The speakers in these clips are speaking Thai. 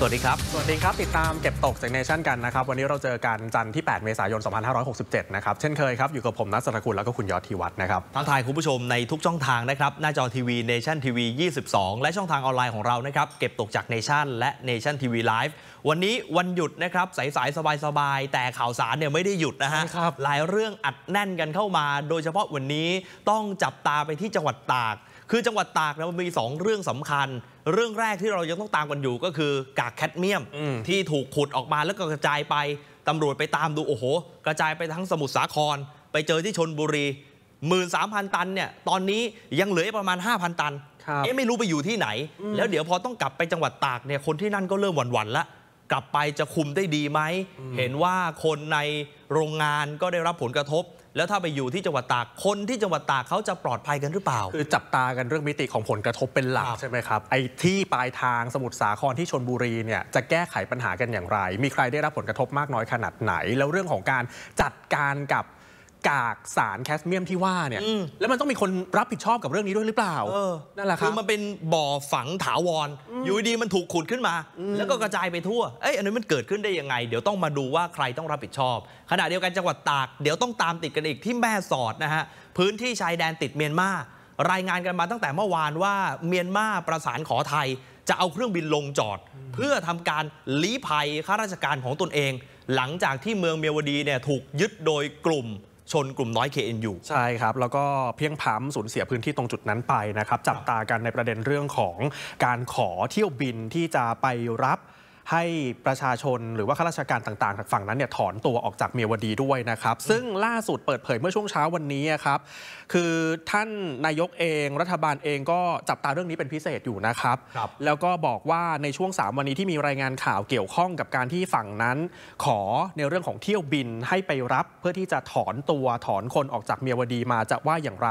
สวัสดีครับ สวัสดีครับ ติดตามเก็บตกจากเนชั่นกันนะครับ วันนี้เราเจอกันจันทร์ที่ 8 เมษายน 2567 นะครับ เช่นเคยครับอยู่กับผมนัทสรกุลแล้วก็คุณยอดธีวัฒนนะครับทักทายคุณผู้ชมในทุกช่องทางนะครับหน้าจอทีวีเนชั่นทีวี 22 และช่องทางออนไลน์ของเรานะครับเก็บตกจากเนชั่นและเนชั่นทีวีไลฟ์วันนี้วันหยุดนะครับสายๆสบายๆแต่ข่าวสารเนี่ยไม่ได้หยุดนะฮะหลายเรื่องอัดแน่นกันเข้ามา โดยเฉพาะวันนี้ต้องจับตาไปที่จังหวัดตาก คือจังหวัดตากนะมันมี2 เรื่องสำคัญเรื่องแรกที่เรายังต้องตาม กันอยู่ก็คือกากแคดเมียม ที่ถูกขุดออกมาแล้วก็กระจายไปตำรวจไปตามดูโอ้โห กระจายไปทั้งสมุทรสาคร ไปเจอที่ชนบุรี 13,000 ตันเนี่ยตอนนี้ยังเหลือประมาณ 5,000 ตันเอ๊ะไม่รู้ไปอยู่ที่ไหน แล้วเดี๋ยวพอต้องกลับไปจังหวัดตากเนี่ยคนที่นั่นก็เริ่มหวั่นนละ กลับไปจะคุมได้ดีไหม เห็นว่าคนในโรงงานก็ได้รับผลกระทบแล้วถ้าไปอยู่ที่จังหวัดตากคนที่จังหวัดตากเขาจะปลอดภัยกันหรือเปล่าคือจับตากันเรื่องมิติของผลกระทบเป็นหลักใช่ไหมครับไอ้ที่ปลายทางสมุทรสาครที่ชนบุรีเนี่ยจะแก้ไขปัญหากันอย่างไร มีใครได้รับผลกระทบมากน้อยขนาดไหน แล้วเรื่องของการจัดการกับกากสารแคสเมียมที่ว่าเนี่ย แล้วมันต้องมีคนรับผิดชอบกับเรื่องนี้ด้วยหรือเปล่านั่นแหละครับ คือมันเป็นบ่อฝังถาวรออยู่ดีมันถูกขุดขึ้นมา แล้วก็กระจายไปทั่ว เอ้ยอันนี้มันเกิดขึ้นได้ยังไง เดี๋ยวต้องมาดูว่าใครต้องรับผิดชอบ ขณะเดียวกันจังหวัดตาก เดี๋ยวต้องตามติดกันอีกที่แม่สอดนะฮะ พื้นที่ชายแดนติดเมียนมา รายงานกันมาตั้งแต่เมื่อวานว่าเมียนมาประสานขอไทย จะเอาเครื่องบินลงจอด เพื่อทำการลี้ภัยข้าราชการของตนเอง หลังจากที่เมืองเมียวดีเนี่ยถูกยึดโดยกลุ่มชนกลุ่มน้อย KNU ใช่ครับ แล้วก็เพียงพ้ำสูญเสียพื้นที่ตรงจุดนั้นไปนะครับ จับตากันในประเด็นเรื่องของการขอเที่ยวบินที่จะไปรับให้ประชาชนหรือว่าข้าราชการต่างๆ ฝั่งนั้นเนี่ยถอนตัวออกจากเมียวดีด้วยนะครับ ซึ่งล่าสุดเปิดเผยเมื่อช่วงเช้าวันนี้ครับคือท่านนายกเองรัฐบาลเองก็จับตาเรื่องนี้เป็นพิเศษอยู่นะครับรบแล้วก็บอกว่าในช่วง3วันนี้ที่มีรายงานข่าวเกี่ยวข้องกับการที่ฝั่งนั้นขอในเรื่องของเที่ยวบินให้ไปรับเพื่อที่จะถอนตัวถอนคนออกจากเมียวดีมาจะว่าอย่างไร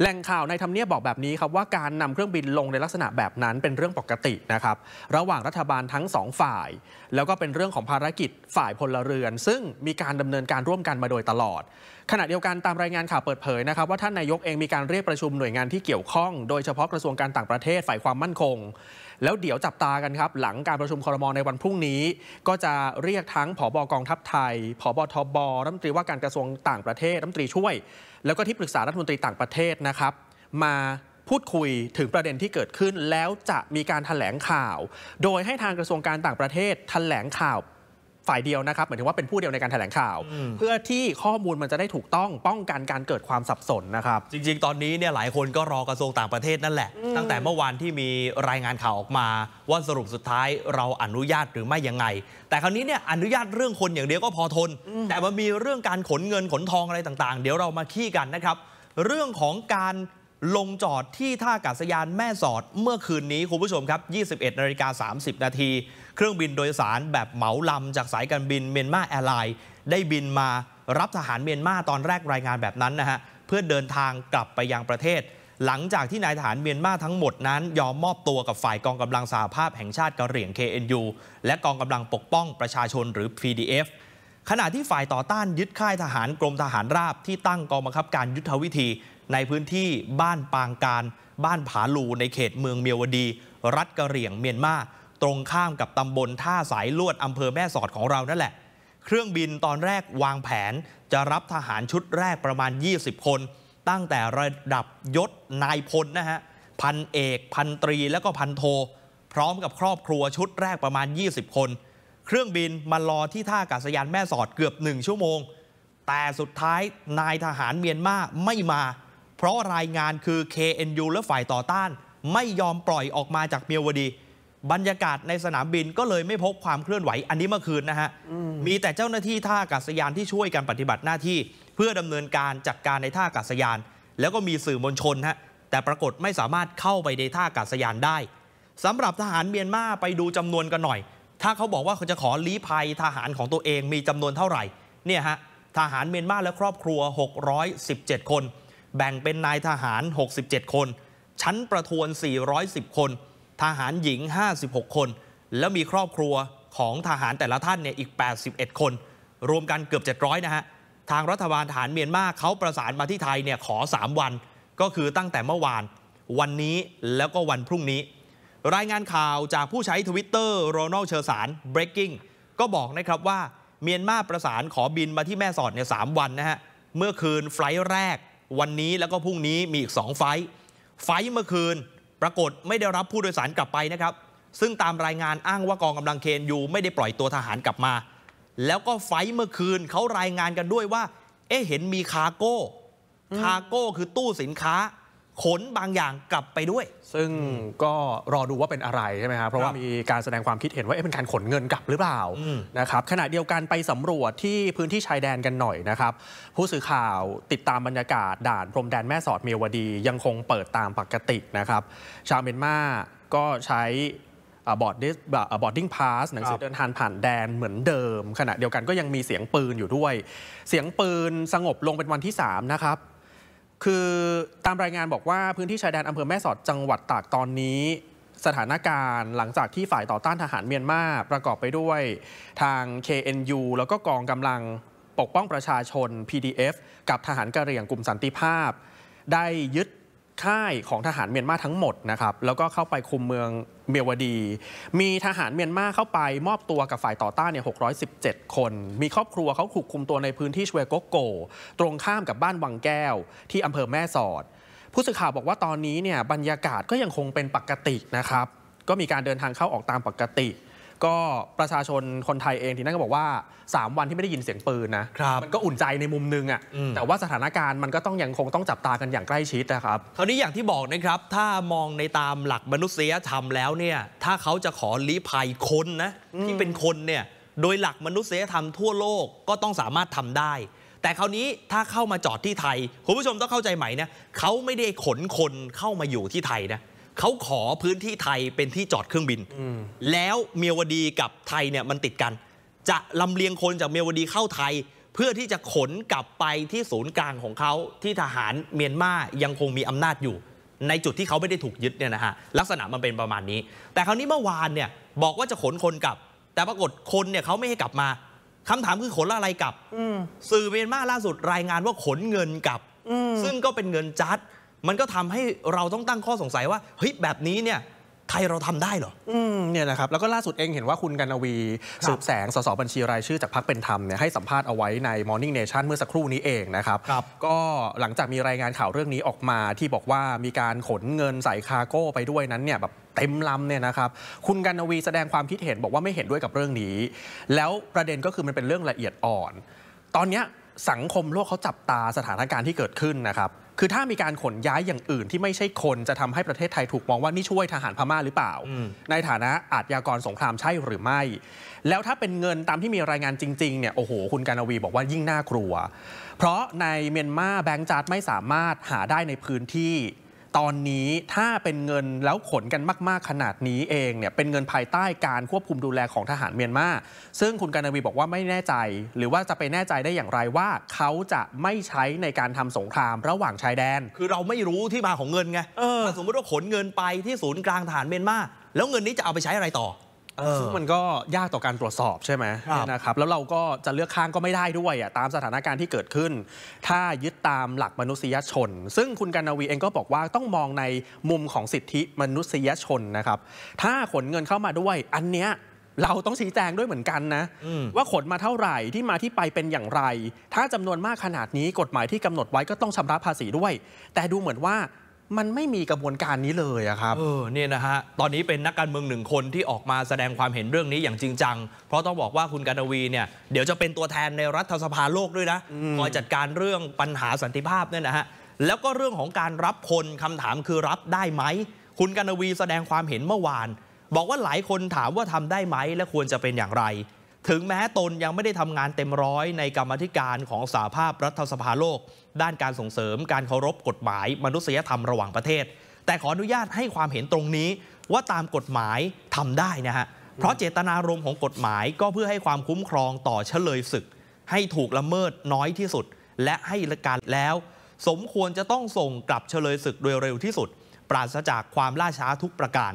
แหล่งข่าวในทำเนียบบอกแบบนี้ครับว่าการนำเครื่องบินลงในลักษณะแบบนั้นเป็นเรื่องปกตินะครับระหว่างรัฐบาลทั้ง2ฝ่าย่ายแล้วก็เป็นเรื่องของภารกิจฝ่ายพลเรือน ซึ่งมีการดำเนินการร่วมกันมาโดยตลอด ขณะเดียวกันตามรายงานข่าวเปิดเผยนะครับ ว่าท่านนายกเองมีการเรียกประชุมหน่วยงานที่เกี่ยวข้อง โดยเฉพาะกระทรวงการต่างประเทศฝ่ายความมั่นคง แล้วเดี๋ยวจับตากันครับหลังการประชุมคอรมอในวันพรุ่งนี้ ก็จะเรียกทั้งผบกองทัพไทยผบทบรัฐมนตรีว่าการกระทรวงต่างประเทศรัฐมนตรีช่วย แล้วก็ที่ปรึกษารัฐมนตรีต่างประเทศนะครับ มาพูดคุยถึงประเด็นที่เกิดขึ้นแล้วจะมีการถแถลงข่าว โดยให้ทางกระทรวงการต่างประเทศถแถลงข่าวฝ่ายเดียวนะครับหมายถึงว่าเป็นผู้เดียวในการถแถลงข่าว เพื่อที่ข้อมูลมันจะได้ถูกต้องป้องกันการเกิดความสับสนนะครับ จริงๆตอนนี้เนี่ยหลายคนก็รอกระทรวงต่างประเทศนั่นแหละ ตั้งแต่เมื่อวานที่มีรายงานข่าวออกมาว่าสรุปสุดท้ายเราอนุญาตหรือไม่ยังไง แต่คราวนี้เนี่ยอนุญาตเรื่องคนอย่างเดียวก็พอทน แต่มันมีเรื่องการขนเงินขนทองอะไรต่าง ๆ เดี๋ยวเรามาขี้กันนะครับ เรื่องของการลงจอดที่ท่าอากาศยานแม่สอดเมื่อคืนนี้ คุณผู้ชมครับ 21 นาฬิกา 30 นาที เครื่องบินโดยสารแบบเหมาลำ จากสายการบินเมียนมาแอร์ไลน์ได้บินมารับทหารเมียนมาตอนแรกรายงานแบบนั้นนะฮะเพื่อเดินทางกลับไปยังประเทศ หลังจากที่นายทหารเมียนมาทั้งหมดนั้น ยอมมอบตัวกับฝ่ายกองกำลังสหภาพแห่งชาติกะเหรี่ยง KNU และกองกำลังปกป้องประชาชนหรือ PDF ขณะที่ฝ่ายต่อต้านยึดค่ายทหารกรมทหารราบที่ตั้งกองบังคับการยุทธวิธีในพื้นที่บ้านปางการ บ้านผาลูในเขตเมืองเมียวดีรัฐกะเหรี่ยงเมียนมา ตรงข้ามกับตำบลท่าสายลวดอำเภอแม่สอดของเรานั่นแหละ เครื่องบินตอนแรกวางแผนจะรับทหารชุดแรกประมาณ 20 คน ตั้งแต่ระดับยศนายพลนะฮะ พันเอกพันตรีแล้วก็พันโท พร้อมกับครอบครัวชุดแรกประมาณ 20 คน เครื่องบินมารอที่ท่าอากาศยานแม่สอดเกือบ1ชั่วโมงแต่สุดท้ายนายทหารเมียนมาไม่มาเพราะรายงานคือ KNU และฝ่ายต่อต้านไม่ยอมปล่อยออกมาจากเมียวดี บรรยากาศในสนามบินก็เลยไม่พบความเคลื่อนไหวอันนี้เมื่อคืนนะฮะมีแต่เจ้าหน้าที่ท่าอากาศยานที่ช่วยกันปฏิบัติหน้าที่ เพื่อดำเนินการจัดการในท่าอากาศยาน แล้วก็มีสื่อมวลชนฮะแต่ปรากฏไม่สามารถเข้าไปในท่าอากาศยานได้ สำหรับทหารเมียนมาไปดูจำนวนกันหน่อย ถ้าเขาบอกว่าเขาจะขอลี้ภัยทหารของตัวเองมีจำนวนเท่าไหร่เนี่ยฮะทหารเมียนมาและครอบครัว 617 คนแบ่งเป็นนายทหาร 67 คน ชั้นประทวน 410 คน ทหารหญิง 56 คน แล้วมีครอบครัวของทหารแต่ละท่านเนี่ยอีก 81 คน รวมกันเกือบ 700 นะฮะ ทางรัฐบาลทหารเมียนมาเขาประสานมาที่ไทยเนี่ยขอ 3 วัน ก็คือตั้งแต่เมื่อวาน วันนี้แล้วก็วันพรุ่งนี้ รายงานข่าวจากผู้ใช้ทวิตเตอร์โรนัลเชอร์สาร breaking ก็บอกนะครับว่า เมียนมาประสานขอบินมาที่แม่สอดเนี่ยสวันนะฮะ เมื่อคืนไฟล์แรกวันนี้แล้วก็พรุ่งนี้มีอีก 2 ไฟ ไฟเมื่อคืน ปรากฏไม่ได้รับผู้โดยสารกลับไปนะครับ ซึ่งตามรายงานอ้างว่ากองกำลังเคนยูไม่ได้ปล่อยตัวทหารกลับมา แล้วก็ไฟเมื่อคืนเขารายงานกันด้วยว่า เอ๊ะเห็นมีคาโก้ คาโก้คือตู้สินค้าขนบางอย่างกลับไปด้วย ซึ่งก็รอดูว่าเป็นอะไรใช่ไหมครับเพราะว่ามีการแสดงความคิดเห็นว่าเอ๊ะเป็นการขนเงินกลับหรือเปล่านะครับ ขณะเดียวกันไปสำรวจที่พื้นที่ชายแดนกันหน่อยนะครับ ผู้สื่อข่าวติดตามบรรยากาศด่าน พรมแดนแม่สอดเมียวดียังคงเปิดตามปกตินะครับ ชาวเมียนมาก็ใช้บอร์ดดิสบอร์ดดิ้งพาสหนังสือเดินทางผ่านแดนเหมือนเดิม ขณะเดียวกันก็ยังมีเสียงปืนอยู่ด้วย เสียงปืนสงบลงเป็นวันที่3นะครับคือตามรายงานบอกว่าพื้นที่ชายแดนอำเภอแม่สอดจังหวัดตากตอนนี้ สถานการณ์หลังจากที่ฝ่ายต่อต้านทหารเมียนมาประกอบไปด้วย ทาง KNU แล้วก็กองกำลังปกป้องประชาชน PDF กับทหารกะเหรี่ยงกลุ่มสันติภาพ ได้ยึดค่ายของทหารเมียนมาทั้งหมดนะครับแล้วก็เข้าไปคุมเมืองเมียวดี มีทหารเมียนมาเข้าไปมอบตัวกับฝ่ายต่อต้านเนี่ย617 คน มีครอบครัวเขาถูกคุมตัวในพื้นที่ชเวโกโก ตรงข้ามกับบ้านวังแก้ว ที่อำเภอแม่สอด ผู้สื่อข่าวบอกว่าตอนนี้เนี่ยบรรยากาศก็ยังคงเป็นปกตินะครับ ก็มีการเดินทางเข้าออกตามปกติก็ประชาชนคนไทยเองที่นั่นก็บอกว่า 3 วันที่ไม่ได้ยินเสียงปืนนะมันก็อุ่นใจในมุมนึงอะ่ะแต่ว่าสถานการณ์มันก็ต้องยังคงต้องจับตากันอย่างใกล้ชิดนะครับคราวนี้อย่างที่บอกนะครับถ้ามองในตามหลักมนุษยธรรมแล้วเนี่ยถ้าเขาจะขอลี้ภัยคนนะที่เป็นคนเนี่ยโดยหลักมนุษยธรรมทั่วโลกก็ต้องสามารถทำได้ แต่คราวนี้ถ้าเข้ามาจอดที่ไทยคุณผู้ชมต้องเข้าใจไหมนะเขาไม่ได้ขนคนเข้ามาอยู่ที่ไทยนะเขาขอพื้นที่ไทยเป็นที่จอดเครื่องบินแล้วเมียวดีกับไทยเนี่ยมันติดกัน จะลำเลียงคนจากเมียวดีเข้าไทย เพื่อที่จะขนกลับไปที่ศูนย์กลางของเขาที่ทหารเมียนมายังคงมีอำนาจอยู่ ในจุดที่เขาไม่ได้ถูกยึดเนี่ยนะฮะลักษณะมันเป็นประมาณนี้ แต่คราวนี้เมื่อวานเนี่ยบอกว่าจะขนคนกลับ แต่ปรากฏคนเนี่ยเขาไม่ให้กลับมาคำถามคือขนอะไรกลับสื่อเมียนมาล่าสุดรายงานว่าขนเงินกลับซึ่งก็เป็นเงินจัดมันก็ทำให้เราต้องตั้งข้อสงสัยว่าเฮ้ยแบบนี้เนี่ยไทยเราทำได้เหรอ อืมเนี่ยนะครับแล้วก็ล่าสุดเองเห็นว่าคุณกันวีสืบแสงสสบัญชีรายชื่อจากพรรคเป็นธรรมเนี่ยให้สัมภาษณ์เอาไว้ใน Morning Nation เมื่อสักครู่นี้เองนะครับรบก็หลังจากมีรายงานข่าวเรื่องนี้ออกมาที่บอกว่ามีการขนเงินใส่คาโก้ไปด้วยนั้นเนี่ยแบบเต็มลำเนี่ยนะครับ คุณกันวีแสดงความคิดเห็น บอกว่าไม่เห็นด้วยกับเรื่องนี้ แล้วประเด็นก็คือมันเป็นเรื่องละเอียดอ่อน ตอนนี้สังคมโลกเขาจับตาสถานการณ์ที่เกิดขึ้นนะครับคือถ้ามีการขนย้ายอย่างอื่นที่ไม่ใช่คนจะทำให้ประเทศไทยถูกมองว่า นี่ช่วยทหารพม่าหรือเปล่า ในฐานะ อาชญากรสงครามใช่หรือไม่ แล้วถ้าเป็นเงินตามที่มีรายงานจริงๆ เนี่ย โอ้โห คุณการวีบอกว่ายิ่งน่ากลัว เพราะในเมียนมาแบงก์จัดไม่สามารถหาได้ในพื้นที่ตอนนี้ถ้าเป็นเงินแล้วขนกันมาก ๆขนาดนี้เองเนี่ย เป็นเงินภายใต้การควบคุมดูแลของทหารเมียนมาซึ่งคุณการวีบอกว่าไม่แน่ใจ หรือว่าจะไปแน่ใจได้อย่างไรว่าเขาจะไม่ใช้ในการทำสงครามระหว่างชายแดน คือเราไม่รู้ที่มาของเงินไงสมมติว่าขนเงินไปที่ศูนย์กลางทหารเมียนมาแล้วเงินนี้จะเอาไปใช้อะไรต่อซึ่งมันก็ยากต่อการตรวจสอบใช่ไหมนะครับแล้วเราก็จะเลือกข้างก็ไม่ได้ด้วยอ่ะตามสถานการณ์ที่เกิดขึ้น ถ้ายึดตามหลักมนุษยชน ซึ่งคุณกานนาวีเองก็บอกว่าต้องมองในมุมของสิทธิมนุษยชนนะครับถ้าขนเงินเข้ามาด้วย อันเนี้ยเราต้องชี้แจงด้วยเหมือนกันนะว่าขนมาเท่าไหร่ที่มาที่ไปเป็นอย่างไร ถ้าจำนวนมากขนาดนี้กฎหมายที่กำหนดไว้ก็ต้องชำระภาษีด้วย แต่ดูเหมือนว่ามันไม่มีกระบวนการนี้เลยอะครับ เออเนี่ยนะฮะ ตอนนี้เป็นนักการเมืองหนึ่งคนที่ออกมาแสดงความเห็นเรื่องนี้อย่างจริงจัง เพราะต้องบอกว่าคุณกานวีเนี่ยเดี๋ยวจะเป็นตัวแทนในรัฐสภาโลกด้วยนะคอยจัดการเรื่องปัญหาสันติภาพเนี่ยนะฮะ แล้วก็เรื่องของการรับคนคำถามคือรับได้ไหม คุณกานวีแสดงความเห็นเมื่อวาน บอกว่าหลายคนถามว่าทำได้ไหมและควรจะเป็นอย่างไรถึงแม้ตนยังไม่ได้ทำงานเต็มร้อยในกรรมธิการของสาภาพรัฐสภาโลก ด้านการส่งเสริมการเคารพกฎหมาย มนุษยธรรมระหว่างประเทศ แต่ขออนุญาตให้ความเห็นตรงนี้ว่าตามกฎหมายทำได้นะฮะเพราะเจตนารมณ์ของกฎหมายก็เพื่อให้ความคุ้มครองต่อเฉลยศึก ให้ถูกละเมิด น้อยที่สุดและให้ละการแล้ว สมควรจะต้องส่งกลับเฉลยศึกโดยเร็วที่สุด ปราศจากความล่าช้าทุกประการ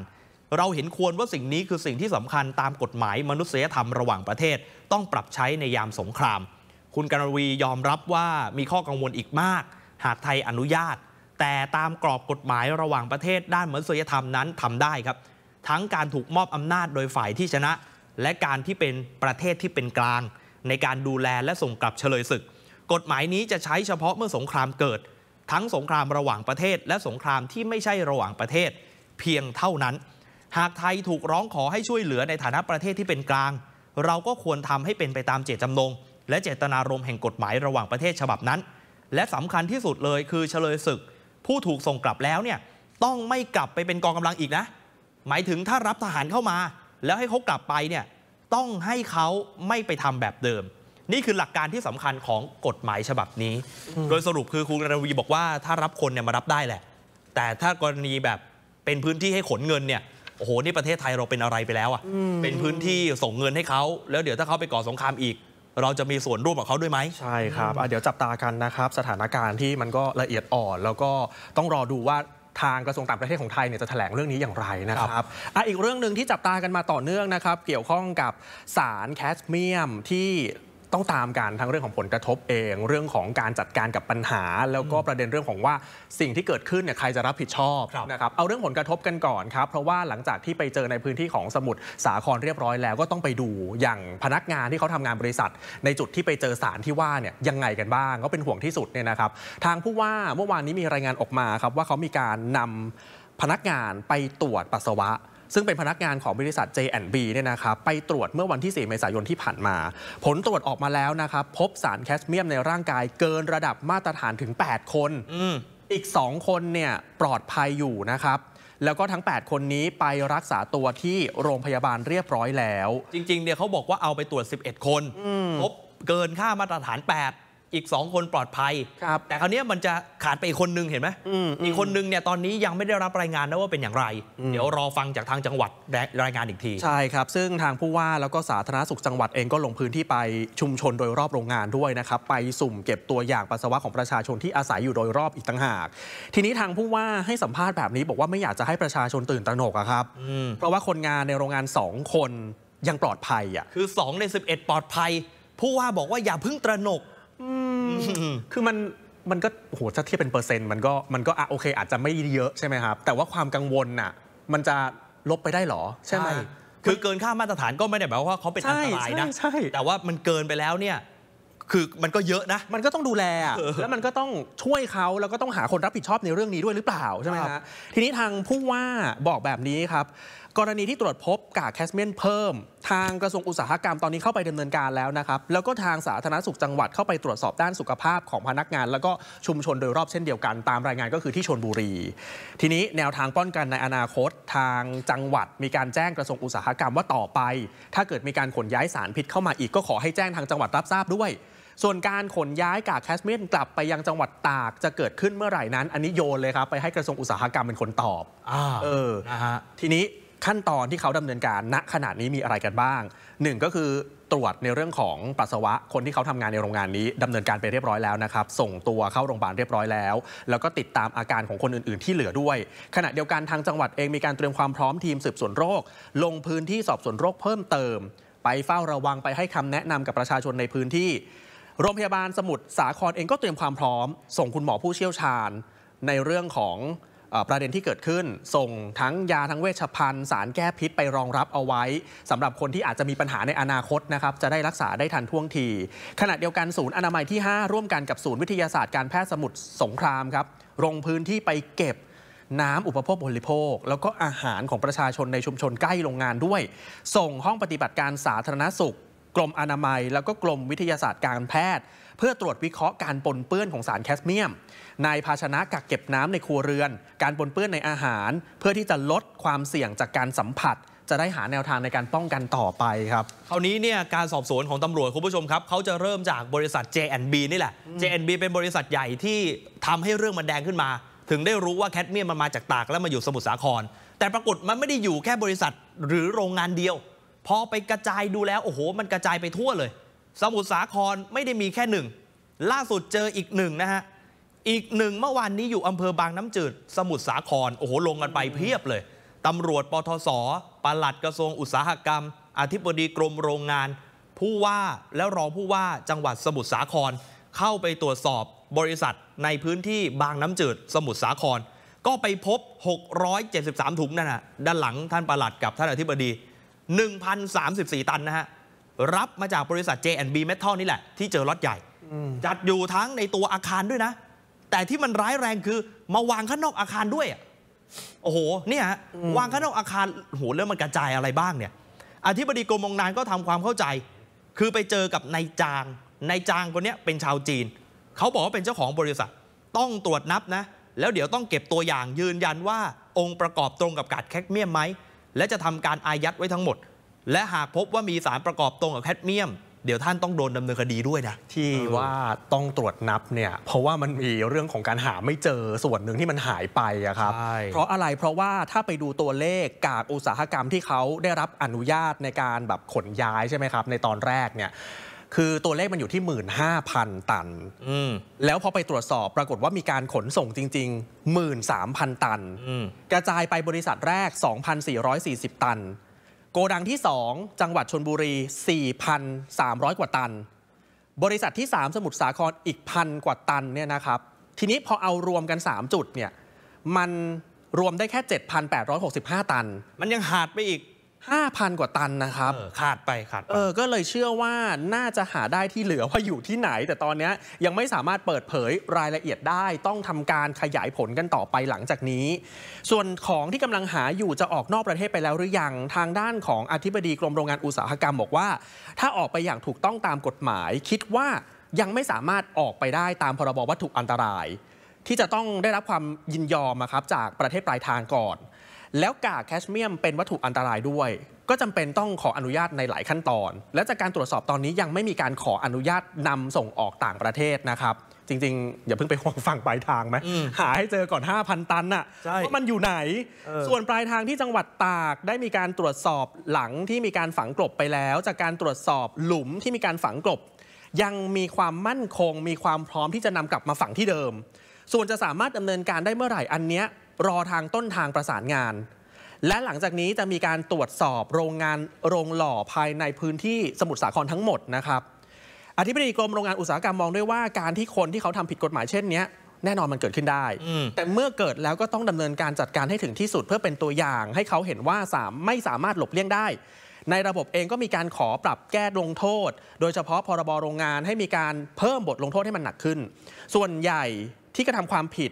เราเห็นควรว่าสิ่งนี้คือสิ่งที่สำคัญตามกฎหมายมนุษยธรรมระหว่างประเทศ ต้องปรับใช้ในยามสงคราม คุณกันวียอมรับว่ามีข้อกังวลอีกมาก หากไทยอนุญาต แต่ตามกรอบกฎหมายระหว่างประเทศด้านมนุษยธรรมนั้นทำได้ครับ ทั้งการถูกมอบอำนาจโดยฝ่ายที่ชนะ และการที่เป็นประเทศที่เป็นกลาง ในการดูแลและส่งกลับเฉลยศึก กฎหมายนี้จะใช้เฉพาะเมื่อสงครามเกิด ทั้งสงครามระหว่างประเทศ และสงครามที่ไม่ใช่ระหว่างประเทศ เพียงเท่านั้นหากไทยถูกร้องขอให้ช่วยเหลือในฐานะประเทศที่เป็นกลาง เราก็ควรทำให้เป็นไปตามเจตจำนง และเจตนารมณ์แห่งกฎหมายระหว่างประเทศฉบับนั้น และสำคัญที่สุดเลยคือเฉลยศึก ผู้ถูกส่งกลับแล้วเนี่ยต้องไม่กลับไปเป็นกองกำลังอีกนะ หมายถึงถ้ารับทหารเข้ามา แล้วให้เขากลับไปเนี่ยต้องให้เขาไม่ไปทำแบบเดิม นี่คือหลักการที่สำคัญของกฎหมายฉบับนี้ โดยสรุปคือคูณรวีบอกว่า ถ้ารับคนเนี่ยมารับได้แหละ แต่ถ้ากรณีแบบเป็นพื้นที่ให้ขนเงินเนี่ยโอ้โห นี่ประเทศไทยเราเป็นอะไรไปแล้วอ่ะเป็นพื้นที่ส่งเงินให้เขา แล้วเดี๋ยวถ้าเขาไปก่อสงครามอีก เราจะมีส่วนร่วมกับเขาด้วยไหมใช่ครับ เดี๋ยวจับตากันนะครับสถานการณ์ที่มันก็ละเอียดอ่อน แล้วก็ต้องรอดูว่าทางกระทรวงต่างประเทศของไทยเนี่ยจะแถลงเรื่องนี้อย่างไรนะครับอ่ะอีกเรื่องหนึ่งที่จับตากันมาต่อเนื่องนะครับ เกี่ยวข้องกับสารแคสเมียมที่ต้องตามการทั้งเรื่องของผลกระทบเอง เรื่องของการจัดการกับปัญหา แล้วก็ประเด็นเรื่องของว่าสิ่งที่เกิดขึ้นเนี่ยใครจะรับผิดชอบนะครับเอาเรื่องผลกระทบกันก่อนครับ เพราะว่าหลังจากที่ไปเจอในพื้นที่ของสมุทรสาครเรียบร้อยแล้วก็ต้องไปดูอย่างพนักงานที่เขาทำงานบริษัท ในจุดที่ไปเจอสารที่ว่าเนี่ยยังไงกันบ้าง ก็เป็นห่วงที่สุดเนี่ยนะครับ ทางผู้ว่าเมื่อวานนี้มีรายงานออกมาครับว่าเขามีการนำพนักงานไปตรวจปัสสาวะซึ่งเป็นพนักงานของบริษัท J&B เนี่ยนะครับไปตรวจเมื่อวันที่ 4 เมษายนที่ผ่านมา ผลตรวจออกมาแล้วนะครับพบสารแคสเมียมในร่างกายเกินระดับมาตรฐานถึง 8 คน อีก 2 คนเนี่ยปลอดภัยอยู่นะครับแล้วก็ทั้ง 8 คนนี้ไปรักษาตัวที่โรงพยาบาลเรียบร้อยแล้ว จริงๆ เนี่ยเขาบอกว่าเอาไปตรวจ 11 คนพบเกินค่ามาตรฐาน 8อีก 2 คนปลอดภัย แต่คราวนี้มันจะขาดไปอีกคนนึงเห็นไหมอีกคนนึงเนี่ยตอนนี้ยังไม่ได้รับรายงานนะว่าเป็นอย่างไร เดี๋ยวรอฟังจากทางจังหวัดรายงานอีกที ใช่ครับ ซึ่งทางผู้ว่าแล้วก็สาธารณสุขจังหวัดเองก็ลงพื้นที่ไปชุมชนโดยรอบโรงงานด้วยนะครับ ไปสุ่มเก็บตัวอย่างปัสสาวะของประชาชนที่อาศัยอยู่โดยรอบอีกต่างหาก ทีนี้ทางผู้ว่าให้สัมภาษณ์แบบนี้ บอกว่าไม่อยากจะให้ประชาชนตื่นตระหนกครับ เพราะว่าคนงานในโรงงาน 2 คนยังปลอดภัยอ่ะ คือ 2 ใน 11 ปลอดภัย ผู้ว่าบอกว่าอย่าพึ่งตระหนกคือมันมันก็โหถ้าเทียบเป็นเปอร์เซ็นต์มันก็มันก็อ่ะโอเค อาจจะไม่เยอะใช่ไหมครับแต่ว่าความกังวลน่ะ มันจะลบไปได้หรอ ใช่ไหมคือเกินค่ามาตรฐานก็ไม่ได้หมายว่าเขาเป็นอันตรายนะแต่ว่ามันเกินไปแล้วเนี่ย คือมันก็เยอะนะ มันก็ต้องดูแลแล้วมันก็ต้องช่วยเขาแล้วก็ต้องหาคนรับผิดชอบในเรื่องนี้ด้วยหรือเปล่าใช่ไหมฮะทีนี้ทางผู้ว่าบอกแบบนี้ครับกรณีที่ตรวจพบกากแคสเมียนเพิ่ม ทางกระทรวงอุตสาหกรรมตอนนี้เข้าไปดำเนินการแล้วนะครับแล้วก็ทางสาธารณสุขจังหวัดเข้าไปตรวจสอบด้านสุขภาพของพนักงาน แล้วก็ชุมชนโดยรอบเช่นเดียวกันตามรายงานก็คือที่ชนบุรี ทีนี้แนวทางป้องกันในอนาคตทางจังหวัดมีการแจ้งกระทรวงอุตสาหกรรมว่าต่อไป ถ้าเกิดมีการขนย้ายสารพิษเข้ามา อีกก็ขอให้แจ้งทางจังหวัดรับทราบด้วย ส่วนการขนย้ายกากแคสเมียนกลับไปยังจังหวัดตากจะเกิดขึ้นเมื่อไหร่นั้นอันนี้โยนเลยครับไปให้กระทรวงอุตสาหกรรมเป็นคนตอบอเออนะฮะทีนี้ขั้นตอนที่เขาดำเนินการณขนาดนี้มีอะไรกันบ้างหนึ่งก็คือตรวจในเรื่องของปัสสาวะคนที่เขาทำงานในโรงงานนี้ ดำเนินการไปเรียบร้อยแล้วนะครับ ส่งตัวเข้าโรงพยาบาลเรียบร้อยแล้ว แล้วก็ติดตามอาการของคนอื่นๆ ที่เหลือด้วย ขณะเดียวกันทางจังหวัดเองมีการเตรียมความพร้อมทีมสืบสวนโรค ลงพื้นที่สอบสวนโรคเพิ่มเติม ไปเฝ้าระวังไปให้คำแนะนำกับประชาชนในพื้นที่ โรงพยาบาลสมุทรสาครเองก็เตรียมความพร้อม ส่งคุณหมอผู้เชี่ยวชาญในเรื่องของประเด็นที่เกิดขึ้น ส่งทั้งยาทั้งเวชภัณฑ์สารแก้พิษไปรองรับเอาไว้ สำหรับคนที่อาจจะมีปัญหาในอนาคตนะครับจะได้รักษาได้ทันท่วงทีขณะเดียวกันศูนย์อนามัยที่ 5 ร่วมกันกับศูนย์วิทยาศาสตร์การแพทย์สมุทรสงครามครับลงพื้นที่ไปเก็บน้ำอุปโภคบริโภค แล้วก็อาหารของประชาชนในชุมชนใกล้โรงงานด้วย ส่งห้องปฏิบัติการสาธารณสุขกรมอนามัย แล้วก็กรมวิทยาศาสตร์การแพทย์เพื่อตรวจวิเคราะห์การปนเปื้อนของสารแคสเมียม ในภาชนะกักเก็บน้ำในครัวเรือน การปนเปื้อนในอาหาร เพื่อที่จะลดความเสี่ยงจากการสัมผัส จะได้หาแนวทางในการป้องกันต่อไปครับคราวนี้เนี่ยการสอบสวนของตำรวจคุณผู้ชมครับ เขาจะเริ่มจากบริษัท JNB นี่แหละ JNB เป็นบริษัทใหญ่ที่ทำให้เรื่องมันแดงขึ้นมา ถึงได้รู้ว่าแคดเมียมมันมาจากตากแล้วมาอยู่สมุทรสาคร แต่ปรากฏมันไม่ได้อยู่แค่บริษัทหรือโรงงานเดียว พอไปกระจายดูแล้วโอ้โหมันกระจายไปทั่วเลยสมุทรสาครไม่ได้มีแค่หนึ่งล่าสุดเจออีกหนึ่งนะฮะอีกหนึ่งเมื่อวานนี้อยู่อำเภอบางน้ำจืดสมุทรสาคร โอ้โห ลงกันไปเพียบเลยตำรวจปทศปลัดกระทรวงอุตสาหกรรม อธิบดีกรมโรงงาน ผู้ว่าแล้วรองผู้ว่าจังหวัดสมุทรสาครเข้าไปตรวจสอบบริษัทในพื้นที่บางน้ำจืดสมุทรสาคร ก็ไปพบ 673 ถุงนั่นนะด้านหลังท่านปลัดกับท่านอธิบดี 1,034ตันนะฮะรับมาจากบริษัท J&B Metal นี่แหละที่เจอล็อตใหญ่จัดอยู่ทั้งในตัวอาคารด้วยนะ แต่ที่มันร้ายแรงคือมาวางข้างนอกอาคารด้วยโอ้โหเนี่ยวางข้างนอกอาคารโหเรื่องมันกระจายอะไรบ้างเนี่ย อธิบดีกรมองนานก็ทำความเข้าใจ คือไปเจอกับนายจางนายจางคนนี้เป็นชาวจีน เขาบอกว่าเป็นเจ้าของบริษัทต้องตรวจนับนะ แล้วเดี๋ยวต้องเก็บตัวอย่างยืนยันว่าองค์ประกอบตรงกับกาดแคดเมียมไหมและจะทำการอายัดไว้ทั้งหมดและหากพบว่ามีสารประกอบตรงกับแคดเมียมเดี๋ยวท่านต้องโดนดำเนินคดีด้วยนะที่ว่าต้องตรวจนับเนี่ยเพราะว่ามันมีเรื่องของการหาไม่เจอส่วนหนึ่งที่มันหายไปอะครับเพราะอะไรเพราะว่าถ้าไปดูตัวเลขกากอุตสาหกรรมที่เขาได้รับอนุญาตในการแบบขนย้ายใช่ไหมครับ ในตอนแรกเนี่ยคือตัวเลขมันอยู่ที่ 15,000 ตันตันแล้วพอไปตรวจสอบปรากฏว่ามีการขนส่งจริงๆ13,000ตันตันกระจายไปบริษัทแรก 2,440 ตันโกดังที่ 2 จังหวัดชนบุรี 4,300 กว่าตัน บริษัทที่ 3 สมุทรสาครอีกพันกว่าตันเนี่ยนะครับทีนี้พอเอารวมกัน 3 จุดเนี่ยมันรวมได้แค่ 7,865 ตัน มันยังหาดไปอีก5,000กว่าตันนะครับขาดไปขาดเออก็เลยเชื่อว่าน่าจะหาได้ที่เหลือว่าอยู่ที่ไหน แต่ตอนนี้ยังไม่สามารถเปิดเผยรายละเอียดได้ต้องทำการขยายผลกันต่อไปหลังจากนี้ ส่วนของที่กำลังหาอยู่จะออกนอกประเทศไปแล้วหรือยังทางด้านของอธิบดีกรมโรงงานอุตสาหกรรมบอกว่า ถ้าออกไปอย่างถูกต้องตามกฎหมาย คิดว่ายังไม่สามารถออกไปได้ตามพรบวัตถุอันตราย ที่จะต้องได้รับความยินยอมครับจากประเทศปลายทางก่อนแล้วกากแคชเมียมเป็นวัตถุอันตรายด้วย ก็จำเป็นต้องขออนุญาตในหลายขั้นตอน และจากการตรวจสอบตอนนี้ยังไม่มีการขออนุญาตนำส่งออกต่างประเทศนะครับ จริงๆ อย่าเพิ่งไปห่วงฝั่งปลายทางไหมหาให้เจอก่อน 5,000 ตันน่ะว่ามันอยู่ไหน ส่วนปลายทางที่จังหวัดตากได้มีการตรวจสอบหลังที่มีการฝังกลบไปแล้ว จากการตรวจสอบหลุมที่มีการฝังกลบ ยังมีความมั่นคง มีความพร้อมที่จะนำกลับมาฝังที่เดิม ส่วนจะสามารถดำเนินการได้เมื่อไหร่อันเนี้ยรอทางต้นทางประสานงาน และหลังจากนี้จะมีการตรวจสอบโรงงานโรงหล่อภายในพื้นที่สมุทรสาครทั้งหมดนะครับ อธิบดีกรมโรงงานอุตสาหกรรมมองด้วยว่าการที่คนที่เขาทำผิดกฎหมายเช่นนี้ แน่นอนมันเกิดขึ้นได้ แต่เมื่อเกิดแล้วก็ต้องดำเนินการจัดการให้ถึงที่สุดเพื่อเป็นตัวอย่างให้เขาเห็นว่าสามไม่สามารถหลบเลี่ยงได้ ในระบบเองก็มีการขอปรับแก้ลงโทษ โดยเฉพาะพรบโรงงานให้มีการเพิ่มบทลงโทษให้มันหนักขึ้น ส่วนใหญ่ที่กระทำความผิด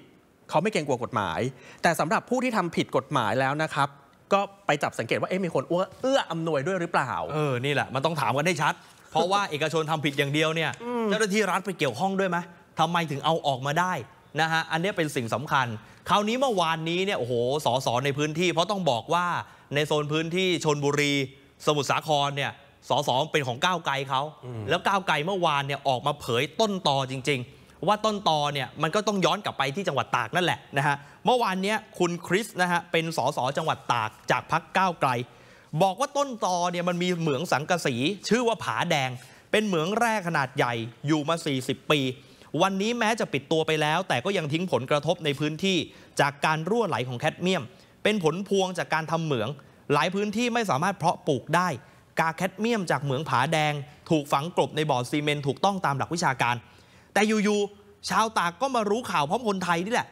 เขาไม่เกรงกลัวกฎหมาย แต่สำหรับผู้ที่ทำผิดกฎหมายแล้วนะครับ ก็ไปจับสังเกตว่า เอ๊ะมีคนอ้วเอื้ออำนวยด้วยหรือเปล่า เออ นี่แหละ มันต้องถามกันได้ชัด เพราะว่าเอกชนทำผิดอย่างเดียวเนี่ย เจ้าหน้าที่รัฐไปเกี่ยวข้องด้วยไหมทำไมถึงเอาออกมาได้ นะฮะ อันนี้เป็นสิ่งสำคัญ คราวนี้เมื่อวานนี้เนี่ยโอ้โหสสในพื้นที่เพราะต้องบอกว่าในโซนพื้นที่ชนบุรี สมุทรสาครเนี่ยสสเป็นของก้าวไกลเขาแล้วก้าวไกลเมื่อวานเนี่ยออกมาเผยต้นตอจริง ๆว่าต้นตอเนี่ยมันก็ต้องย้อนกลับไปที่จังหวัดตากนั่นแหละนะฮะ เมื่อวานนี้คุณคริสนะฮะเป็นสสจังหวัดตากจากพักก้าวไกล บอกว่าต้นตอเนี่ยมันมีเหมืองสังกะสีชื่อว่าผาแดง เป็นเหมืองแร่ขนาดใหญ่อยู่มา 40 ปี วันนี้แม้จะปิดตัวไปแล้วแต่ก็ยังทิ้งผลกระทบในพื้นที่จากการรั่วไหลของแคดเมียม เป็นผลพวงจากการทำเหมือง หลายพื้นที่ไม่สามารถเพาะปลูกได้ กาแคดเมียมจากเหมืองผาแดง ถูกฝังกลบในบ่อซีเมนต์ถูกต้องตามหลักวิชาการแต่อยู่ๆชาวตากก็มารู้ข่าวพร้อมคนไทยนี่แหละ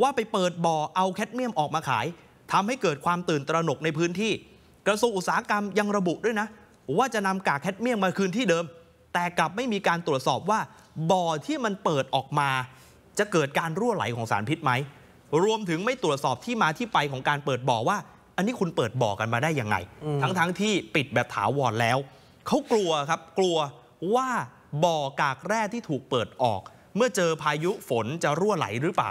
ว่าไปเปิดบ่อเอาแคดเมียมออกมาขาย ทำให้เกิดความตื่นตระหนกในพื้นที่ กระทรวงอุตสาหกรรมยังระบุด้วยนะ ว่าจะนำกากแคดเมียมมาคืนที่เดิม แต่กลับไม่มีการตรวจสอบว่า บ่อที่มันเปิดออกมา จะเกิดการรั่วไหลของสารพิษไหมรวมถึงไม่ตรวจสอบที่มาที่ไปของการเปิดบ่อ ว่า อันนี้คุณเปิดบ่อกันมาได้ยังไง ทั้งๆทที่ปิดแบบถาวรแล้ว เขากลัวครับ กลัวว่าบ่อกากแร่ที่ถูกเปิดออก เมื่อเจอพายุฝนจะรั่วไหลหรือเปล่า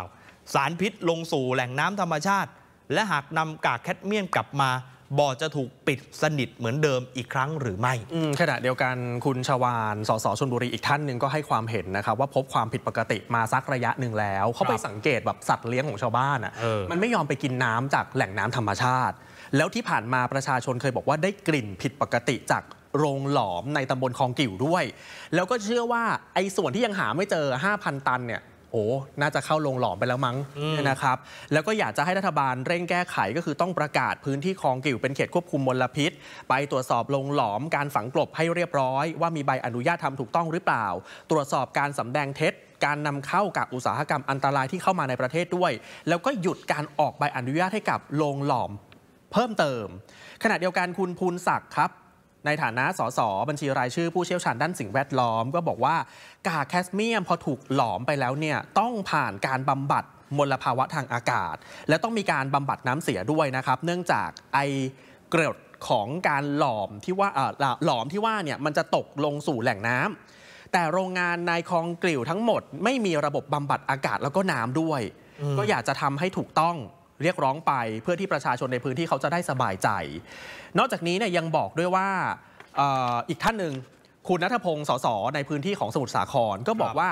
สารพิษลงสู่แหล่งน้ำธรรมชาติ และหากนำกากแคดเมียมกลับมา บ่อจะถูกปิดสนิทเหมือนเดิมอีกครั้งหรือไม่ขณะเดียวกันคุณชวานสสชนบุรีอีกท่านหนึ่งก็ให้ความเห็นนะครับว่าพบความผิดปกติมาสักระยะหนึ่งแล้ว เขาไปสังเกตแบบสัตว์เลี้ยงของชาวบ้านอ่ะมันไม่ยอมไปกินน้ำจากแหล่งน้ำธรรมชาติ แล้วที่ผ่านมาประชาชนเคยบอกว่าได้กลิ่นผิดปกติจากโรงหลอมในตำบลคลองกิ่วด้วย แล้วก็เชื่อว่าไอ้ส่วนที่ยังหาไม่เจอ 5,000 ตันเนี่ย โอ้ น่าจะเข้าโรงหลอมไปแล้วมั้งนะครับ แล้วก็อยากจะให้รัฐบาลเร่งแก้ไขก็คือต้องประกาศพื้นที่คลองกิ่วเป็นเขตควบคุมมลพิษ ไปตรวจสอบโรงหลอมการฝังกลบให้เรียบร้อย ว่ามีใบอนุญาตทำถูกต้องหรือเปล่า ตรวจสอบการสำแดงเท็จ การนำเข้ากับอุตสาหกรรมอันตรายที่เข้ามาในประเทศด้วย แล้วก็หยุดการออกใบอนุญาตให้กับโรงหลอม เพิ่มเติม ขณะเดียวกันคุณภูลศักดิ์ครับในฐานะสสบัญชีรายชื่อผู้เชี่ยวชาญด้านสิ่งแวดล้อม ก็บอกว่ากากแคสเมียมพอถูกหลอมไปแล้วเนี่ย ต้องผ่านการบำบัดมลภาวะทางอากาศ และต้องมีการบำบัดน้ำเสียด้วยนะครับ เนื่องจากไอเกลดของการหลอมที่ว่าหลอมที่ว่าเนี่ย มันจะตกลงสู่แหล่งน้ำ แต่โรงงานในคลองกลิ่วทั้งหมด ไม่มีระบบบำบัดอากาศแล้วก็น้ำด้วย ก็อยากจะทำให้ถูกต้องเรียกร้องไปเพื่อที่ประชาชนในพื้นที่เขาจะได้สบายใจ นอกจากนี้เนี่ยยังบอกด้วยว่า อีกท่านหนึ่ง คุณนัทพงศ์สสในพื้นที่ของสมุทรสาคร ก็บอกว่า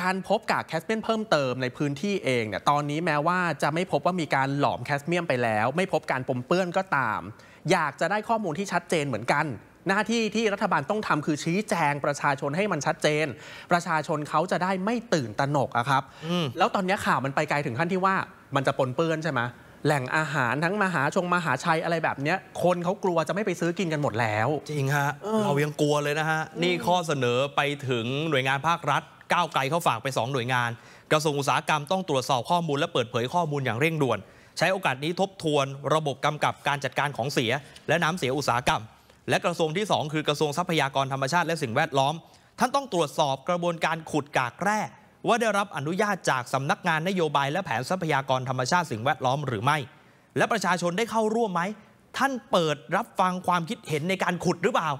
การพบกากแคสเปียมเพิ่มเติมในพื้นที่เองเนี่ยตอนนี้แม้ว่าจะไม่พบว่ามีการหลอมแคสเมียมไปแล้ว ไม่พบการปมเปื้อนก็ตาม อยากจะได้ข้อมูลที่ชัดเจนเหมือนกัน หน้าที่ที่รัฐบาลต้องทำคือชี้แจงประชาชนให้มันชัดเจน ประชาชนเขาจะได้ไม่ตื่นตระหนกอะครับแล้วตอนนี้ข่าวมันไปไกลถึงขั้นที่ว่ามันจะปนเปื้อนใช่ไหมแหล่งอาหารทั้งมหาชงมหาชัยอะไรแบบนี้คนเขากลัวจะไม่ไปซื้อกินกันหมดแล้ว จริงฮะเรายังกลัวเลยนะฮะ นี่ข้อเสนอไปถึงหน่วยงานภาครัฐ ก้าวไกลเขาฝากไป 2 หน่วยงาน กระทรวงอุตสาหกรรมต้องตรวจสอบข้อมูลและเปิดเผยข้อมูลอย่างเร่งด่วน ใช้โอกาสนี้ทบทวน ระบบกำกับการจัดการของเสีย และน้ำเสียอุตสาหกรรม และกระทรวงที่2คือกระทรวงทรัพยากรธรรมชาติและสิ่งแวดล้อมท่านต้องตรวจสอบกระบวนการขุดกากแร่ว่าได้รับอนุญาตจากสำนักงานนโยบายและแผนทรัพยากรธรรมชาติสิ่งแวดล้อมหรือไม่ และประชาชนได้เข้าร่วมไหม ท่านเปิดรับฟังความคิดเห็นในการขุดหรือเปล่า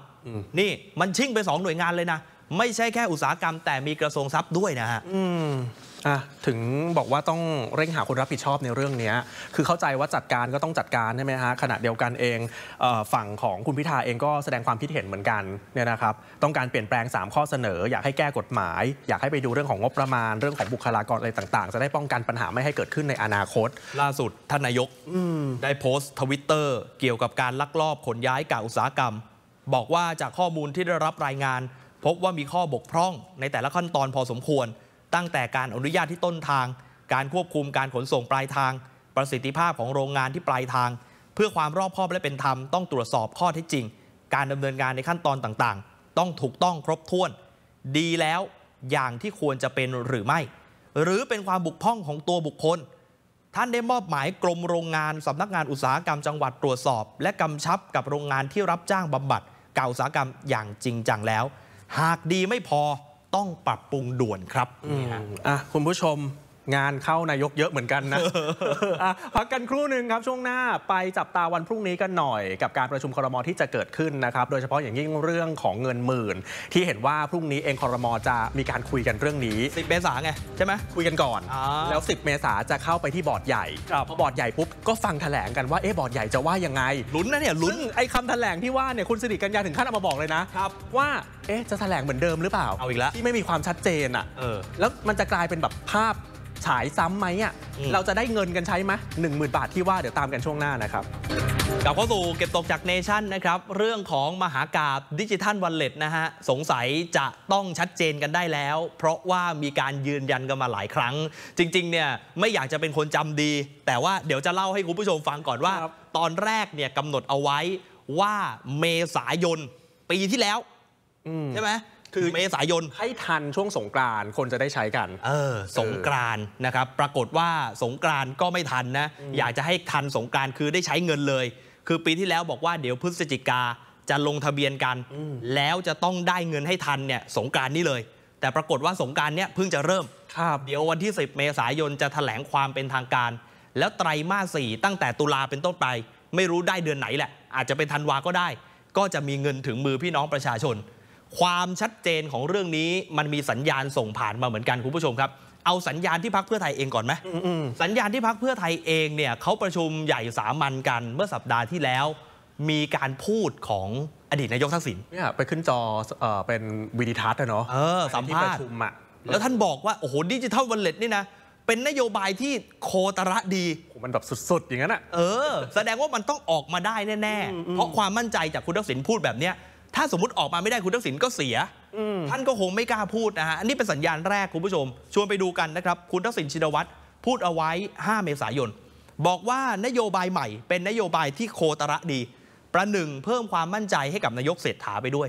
นี่มันชิ่งไปสองหน่วยงานเลยนะ ไม่ใช่แค่อุตสาหกรรมแต่มีกระทรวงทรัพย์ด้วยนะฮะถึงบอกว่าต้องเร่งหาคนรับผิดชอบในเรื่องนี้ คือเข้าใจว่าจัดการก็ต้องจัดการใช่ไหมฮะขณะเดียวกันเองฝั่งของคุณพิธาเองก็แสดงความคิดเห็นเหมือนกันเนี่ยนะครับ ต้องการเปลี่ยนแปลง 3 ข้อเสนอ อยากให้แก้กฎหมาย อยากให้ไปดูเรื่องของงบประมาณเรื่องของบุคลากรอะไรต่างๆ จะได้ป้องกันปัญหาไม่ให้เกิดขึ้นในอนาคต ล่าสุดท่านนายกได้โพสต์ทวิตเตอร์เกี่ยวกับการลักลอบขนย้ายกาอุตสาหกรรม บอกว่าจากข้อมูลที่ได้รับรายงาน พบว่ามีข้อบกพร่องในแต่ละขั้นตอนพอสมควรตั้งแต่การอนุญาตที่ต้นทาง การควบคุมการขนส่งปลายทาง ประสิทธิภาพของโรงงานที่ปลายทาง เพื่อความรอบคอบและเป็นธรรมต้องตรวจสอบข้อเท็จจริง การดำเนินงานในขั้นตอนต่างๆ ต้องถูกต้องครบถ้วน ดีแล้วอย่างที่ควรจะเป็นหรือไม่ หรือเป็นความบุกพร่องของตัวบุคคล ท่านได้มอบหมายกรมโรงงานสำนักงานอุตสาหกรรมจังหวัดตรวจสอบและกำชับกับโรงงานที่รับจ้างบำบัดเก่าอุตสาหกรรมอย่างจริงจังแล้ว หากดีไม่พอต้องปรับปรุงด่วนครับอ่ะคุณผู้ชมงานเข้านายกเยอะเหมือนกันนะพักกันครู่หนึ่งครับช่วงหน้าไปจับตาวันพรุ่งนี้กันหน่อย กับการประชุมคอรมอที่จะเกิดขึ้นนะครับโดยเฉพาะอย่างยิ่งเรื่องของเงินหมื่น ที่เห็นว่าพรุ่งนี้เองคอรมอจะมีการคุยกันเรื่องนี้10เมษาไงใช่ไหมคุยกันก่อน แล้ว10เมษาจะเข้าไปที่บอร์ดใหญ่พอบอร์ดใหญ่ปุ๊บก็ฟังแถลงกันว่าเอ๊บอร์ดใหญ่จะว่ายังไงลุ้นนะเนี่ยลุ้นไอ้คำแถลงที่ว่าเนี่ยคุณสิริกัญญาถึงขั้นเอามาบอกเลยนะว่าเอ๊ะจะแถลงเหมือนเดิมหรือเปล่าเอาอีกแล้วที่ไม่มีความชัดเจนอ่ะแล้วมันจะกลายเป็นแบบภาพฉายซ้ำไหมอ่ะ เราจะได้เงินกันใช้ไหมหนึ่งหมื่นบาทที่ว่าเดี๋ยวตามกันช่วงหน้านะครับ กลับเข้าสู่เก็บตกจากเนชั่นนะครับ เรื่องของมหากาบดิจิทัลวันเล็ตนะฮะ สงสัยจะต้องชัดเจนกันได้แล้ว เพราะว่ามีการยืนยันกันมาหลายครั้ง จริง ๆ เนี่ย ไม่อยากจะเป็นคนจำดี แต่ว่าเดี๋ยวจะเล่าให้คุณผู้ชมฟังก่อนว่า ตอนแรกเนี่ยกำหนดเอาไว้ว่าเมษายนปีที่แล้วใช่ไหมคือเมษายนให้ทันช่วงสงกรานคนจะได้ใช้กัน เออสงกรานนะครับปรากฏว่าสงกรานก็ไม่ทันนะอยากจะให้ทันสงกรานคือได้ใช้เงินเลย คือปีที่แล้วบอกว่าเดี๋ยวพฤศจิกาจะลงทะเบียนกัน แล้วจะต้องได้เงินให้ทันเนี่ยสงกรานนี้เลย แต่ปรากฏว่าสงกรานเนี่ยเพิ่งจะเริ่มครับ เดี๋ยววันที่ 10 เมษายน จะถแถลงความเป็นทางการ แล้วไตรมาสสี่ตั้งแต่ตุลาเป็นต้นไป ไม่รู้ได้เดือนไหนแหละ อาจจะเป็นธันวาก็ได้ ก็จะมีเงินถึงมือพี่น้องประชาชนความชัดเจนของเรื่องนี้มันมีสัญญาณส่งผ่านมาเหมือนกันคุณผู้ชมครับเอาสัญญาณที่พักเพื่อไทยเองก่อนไหมสัญญาณที่พักเพื่อไทยเอง เนี่ยเขาประชุมใหญ่สามัญกัน เมื่อสัปดาห์ที่แล้ว มีการพูดของอดีตนายกทักษิณเนี่ยไปขึ้นจอเอเป็นวีดิทัศน์อเนาะสัมภาษณ์แล้วท่านบอกว่าโอ้โหดิจิทัลวอลเล็ตนี่นะเป็นนโยบายที่โคตระดีมันแบบสุดๆ อย่างนั้นอ่ะเออ แสดงว่ามันต้องออกมาได้แน่ๆ เพราะความมั่นใจจากคุณทักษิณพูดแบบเนี้ยถ้าสมมติออกมาไม่ได้คุณทักษิณก็เสีย ท่านก็คงไม่กล้าพูดนะฮะอันนี้เป็นสัญญาณแรกคุณผู้ชม ชวนไปดูกันนะครับ คุณทักษิณชินวัตรพูดเอาไว้ 5 เมษายน บอกว่านโยบายใหม่ เป็นนโยบายที่โคตระดี ประหนึ่งเพิ่มความมั่นใจให้กับนายกเศรษฐาไปด้วย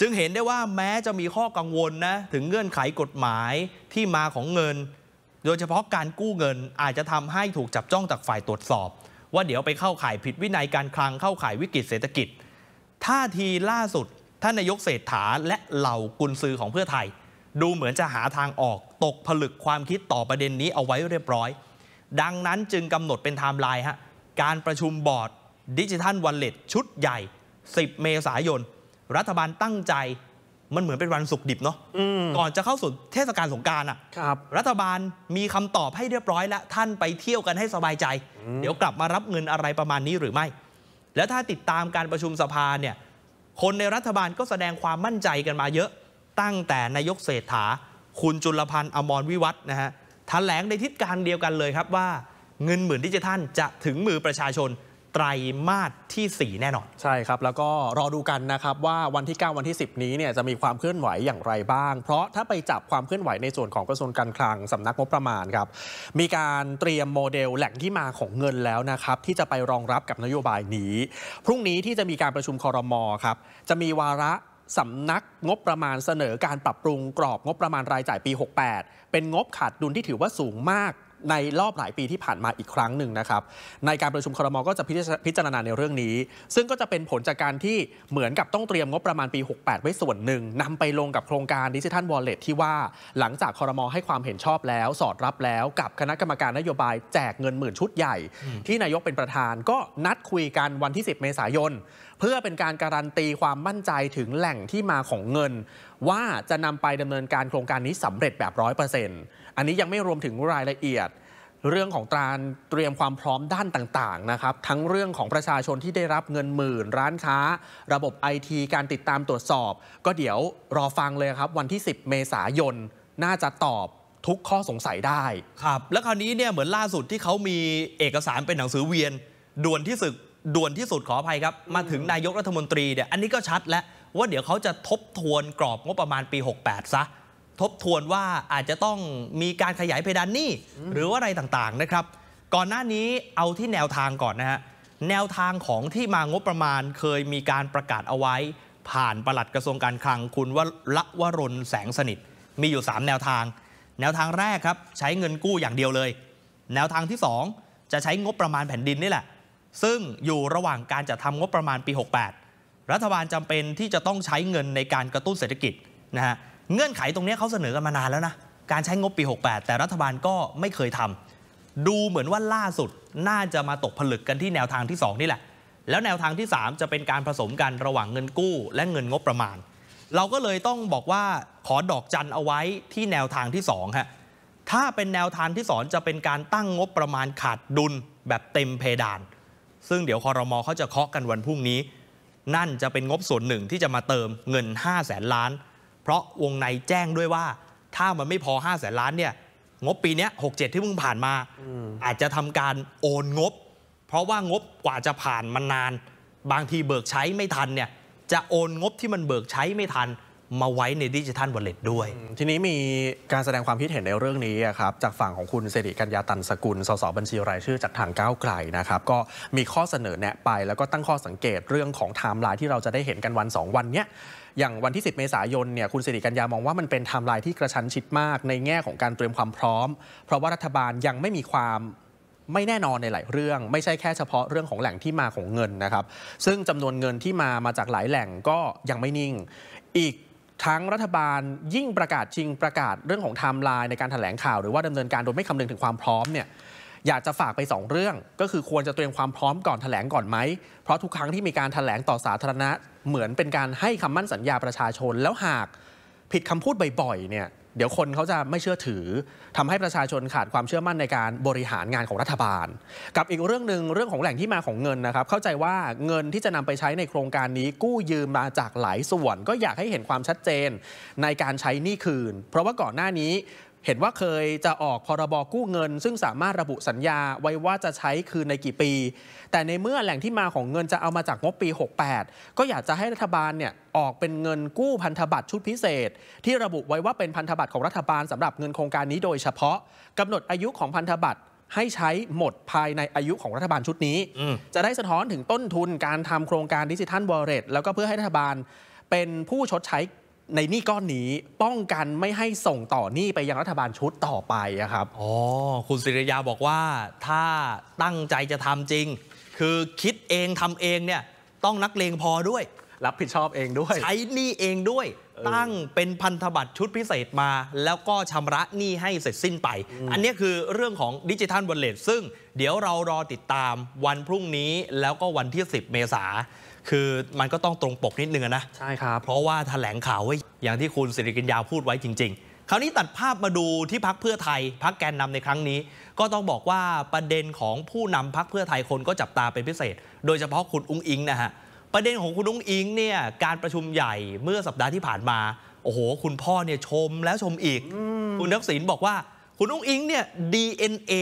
จึงเห็นได้ว่าแม้จะมีข้อกังวลนะถึงเงื่อนไขกฎหมายที่มาของเงิน โดยเฉพาะการกู้เงินอาจจะทำให้ถูกจับจ้องจากฝ่ายตรวจสอบ ว่าเดี๋ยวไปเข้าข่ายผิดวินัยการคลังเข้าข่ายวิกฤตเศรษฐกิจท่าทีล่าสุดท่านนายกเศรษฐาและเหล่ากุนซือของเพื่อไทย ดูเหมือนจะหาทางออกตกผลึกความคิดต่อประเด็นนี้เอาไว้เรียบร้อย ดังนั้นจึงกำหนดเป็นไทม์ไลน์ฮะ การประชุมบอร์ดดิจิทัลวอลเล็ตชุดใหญ่ 10 เมษายน รัฐบาลตั้งใจ มันเหมือนเป็นวันสุกดิบเนาะก่อนจะเข้าสู่เทศกาลสงการอ่ะรัรัฐบาลมีคำตอบให้เรียบร้อยแล้วท่านไปเที่ยวกันให้สบายใจ เดี๋ยวกลับมารับเงินอะไรประมาณนี้หรือไม่แล้วถ้าติดตามการประชุมสภาเนี่ย คนในรัฐบาลก็แสดงความมั่นใจกันมาเยอะ ตั้งแต่นายกเศรษฐา คุณจุลพันธ์อมรวิวัฒนะฮะแถลงในทิศการเดียวกันเลยครับว่า เงินหมื่นดิจิทัลจะถึงมือประชาชนไตรมาสที่ 4 แน่นอนใช่ครับ แล้วก็รอดูกันนะครับว่าวันที่ 9 วันที่ 10 นี้เนี่ยจะมีความเคลื่อนไหวอย่างไรบ้าง เพราะถ้าไปจับความเคลื่อนไหวในส่วนของกระทรวงการคลัง สำนักงบประมาณครับมีการเตรียมโมเดลแหล่งที่มาของเงินแล้วนะครับที่จะไปรองรับกับนโยบายนี้ พรุ่งนี้ที่จะมีการประชุมคอรมอครับจะมีวาระสำนักงบประมาณเสนอ การปรับปรุงกรอบงบประมาณรายจ่ายปี 68 เป็นงบขาดดุลที่ถือว่าสูงมากในรอบหลายปีที่ผ่านมาอีกครั้งหนึ่งนะครับ ในการประชุมครมก็จะพิจารณาในเรื่องนี้ ซึ่งก็จะเป็นผลจากการที่เหมือนกับต้องเตรียมงบประมาณปี 68 ไว้ส่วนหนึ่งนำไปลงกับโครงการดิจิทัลวอลเล็ตที่ว่าหลังจากคอรมอให้ความเห็นชอบแล้ว สอดรับแล้วกับคณะกรรมการนโยบายแจกเงินหมื่นชุดใหญ่ ที่นายกเป็นประธานก็นัดคุยกันวันที่ 10 เมษายนเพื่อเป็นการการันตีความมั่นใจถึงแหล่งที่มาของเงิน ว่าจะนำไปดำเนินการโครงการนี้สำเร็จแบบร้อยเปอร์เซ็นต์อันนี้ยังไม่รวมถึงรายละเอียด เรื่องของการเตรียมความพร้อมด้านต่าง ๆ นะครับ ทั้งเรื่องของประชาชนที่ได้รับเงินหมื่นร้านค้าระบบไอทีการติดตามตรวจสอบ ก็เดี๋ยวรอฟังเลยครับ วันที่ 10 เมษายน น่าจะตอบทุกข้อสงสัยได้ครับ แล้วคราวนี้เนี่ยเหมือนล่าสุดที่เขามีเอกสารเป็นหนังสือเวียนด่วนที่สุดด่วนที่สุดขออภัยครับมาถึงนายกรัฐมนตรีเนี่ยอันนี้ก็ชัดแล้วว่าเดี๋ยวเขาจะทบทวนกรอบงบประมาณปี 68 ซะทบทวนว่าอาจจะต้องมีการขยายเพดานหนี้หรือว่าอะไรต่างๆนะครับ ก่อนหน้านี้เอาที่แนวทางก่อนนะฮะ แนวทางของที่มางบประมาณเคยมีการประกาศเอาไว้ ผ่านประหลัดกระทรวงการคลังคุณวละวรนแสงสนิท มีอยู่ 3แนวทาง แนวทางแรกครับใช้เงินกู้อย่างเดียวเลย แนวทางที่2จะใช้งบประมาณแผ่นดินนี่แหละ ซึ่งอยู่ระหว่างการจัดทำงบประมาณปี68รัฐบาลจำเป็นที่จะต้องใช้เงินในการกระตุ้นเศรษฐกิจนะฮะเงื่อนไขตรงนี้เขาเสนอกันมานานแล้วนะการใช้งบปี 68 แต่รัฐบาลก็ไม่เคยทำ ดูเหมือนว่าล่าสุด น่าจะมาตกผลึกกันที่แนวทางที่2นี่แหละ แล้วแนวทางที่ 3 จะเป็นการผสมกัน ระหว่างเงินกู้และเงินงบประมาณ เราก็เลยต้องบอกว่าขอดอกจันเอาไว้ที่แนวทางที่2ฮะถ้าเป็นแนวทางที่สอนจะเป็นการตั้งงบประมาณขาดดุลแบบเต็มเพดาน ซึ่งเดี๋ยวคอรมอเขาจะเคาะกันวันพรุ่งนี้ นั่นจะเป็นงบส่วนหนึ่งที่จะมาเติมเงิน5 0 0แสนล้านเพราะวงในแจ้งด้วยว่าถ้ามันไม่พอ5้าแสนล้านเนี่ย งบปีนี้หกเที่เพิ่งผ่านมาออาจจะทำการโอนงบ เพราะว่างบกว่าจะผ่านมันนาน บางทีเบิกใช้ไม่ทันเนี่ย จะโอนงบที่มันเบิกใช้ไม่ทันมาไว้ในดิจิทัลวอลเล็ตด้วย ทีนี้มีการแสดงความคิดเห็นในเรื่องนี้ครับ จากฝั่งของคุณเสริกัญญาตันสกุลสสบัญชีรายชื่อจากทางก้าวไกลนะครับก็มีข้อเสนอแนะไปแล้วก็ตั้งข้อสังเกตเรื่องของไทม์ไลน์ที่เราจะได้เห็นกันวัน2วันเนี้ยอย่างวันที่ 10 เมษายนเนี่ย คุณสิริกัญญา มองว่ามันเป็นไทม์ไลน์ที่กระชั้นชิดมากในแง่ของการเตรียมความพร้อม เพราะว่ารัฐบาลยังไม่มีความไม่แน่นอนในหลายเรื่อง ไม่ใช่แค่เฉพาะเรื่องของแหล่งที่มาของเงินนะครับ ซึ่งจำนวนเงินที่มามาจากหลายแหล่งก็ยังไม่นิ่ง อีกทั้งรัฐบาลยิ่งประกาศชิงประกาศเรื่องของไทม์ไลน์ในการถแถลงข่าวหรือว่าดำเนินการโดยไม่คำนึงถึงความพร้อมเนี่ยอยากจะฝากไป 2 เรื่องก็คือควรจะเตรียมความพร้อมก่อนถแถลงก่อนไหมเพราะทุกครั้งที่มีการถแถลงต่อสาธารณะเหมือนเป็นการให้คำมั่นสัญญาประชาชนแล้วหากผิดคำพูดบ่อยๆเนี่ยเดี๋ยวคนเขาจะไม่เชื่อถือ ทำให้ประชาชนขาดความเชื่อมั่นในการบริหารงานของรัฐบาล กับอีกเรื่องหนึ่งเรื่องของแหล่งที่มาของเงินนะครับเข้าใจว่าเงินที่จะนำไปใช้ในโครงการนี้กู้ยืมมาจากหลายส่วนก็อยากให้เห็นความชัดเจนในการใช้นี่คืน เพราะว่าก่อนหน้านี้เห็นว่าเคยจะออกพรบกู้เงิน ซึ่งสามารถระบุสัญญาไว้ว่าจะใช้คืนในกี่ปี แต่ในเมื่อแหล่งที่มาของเงินจะเอามาจากงบปี 68 ก็อยากจะให้รัฐบาลเนี่ยออกเป็นเงินกู้พันธบัตรชุดพิเศษ ที่ระบุไว้ว่าเป็นพันธบัตรของรัฐบาลสำหรับเงินโครงการนี้โดยเฉพาะ กำหนดอายุของพันธบัตรให้ใช้หมดภายในอายุของรัฐบาลชุดนี้ จะได้สะท้อนถึงต้นทุนการทำโครงการดิจิทัลวอลเล็ตแล้วก็เพื่อให้รัฐบาลเป็นผู้ชดใช้ในหนี้ก้อนนี้ ป้องกันไม่ให้ส่งต่อหนี้ไปยังรัฐบาลชุดต่อไปครับ อ๋อ คุณศิริยาบอกว่าถ้าตั้งใจจะทำจริง คือคิดเองทำเองเนี่ยต้องนักเลงพอด้วย รับผิดชอบเองด้วย ใช้หนี้เองด้วย ตั้งเป็นพันธบัตรชุดพิเศษมา แล้วก็ชำระหนี้ให้เสร็จสิ้นไปออันนี้คือเรื่องของดิจิทัลวัลเลตซึ่งเดี๋ยวเรารอติดตามวันพรุ่งนี้แล้วก็วันที่10เมษาคือ มันก็ต้องตรงปกนิดนึงนะ ใช่ครับ เพราะว่าแถลงข่าวไว้อย่างที่คุณสิริกิญญาพูดไว้จริงๆคราวนี้ตัดภาพมาดูที่พักเพื่อไทยพักแกนนำในครั้งนี้ ก็ต้องบอกว่า ประเด็นของผู้นำพักเพื่อไทยคนก็จับตาเป็นพิเศษ โดยเฉพาะคุณอุ้งอิงนะฮะประเด็นของคุณอุ้งอิงเนี่ยการประชุมใหญ่เมื่อสัปดาห์ที่ผ่านมาโอ้โหคุณพ่อเนี่ยชมแล้วชมอีก คุณทักษิณบอกว่าคุณอุ้งอิงเนี่ย DNA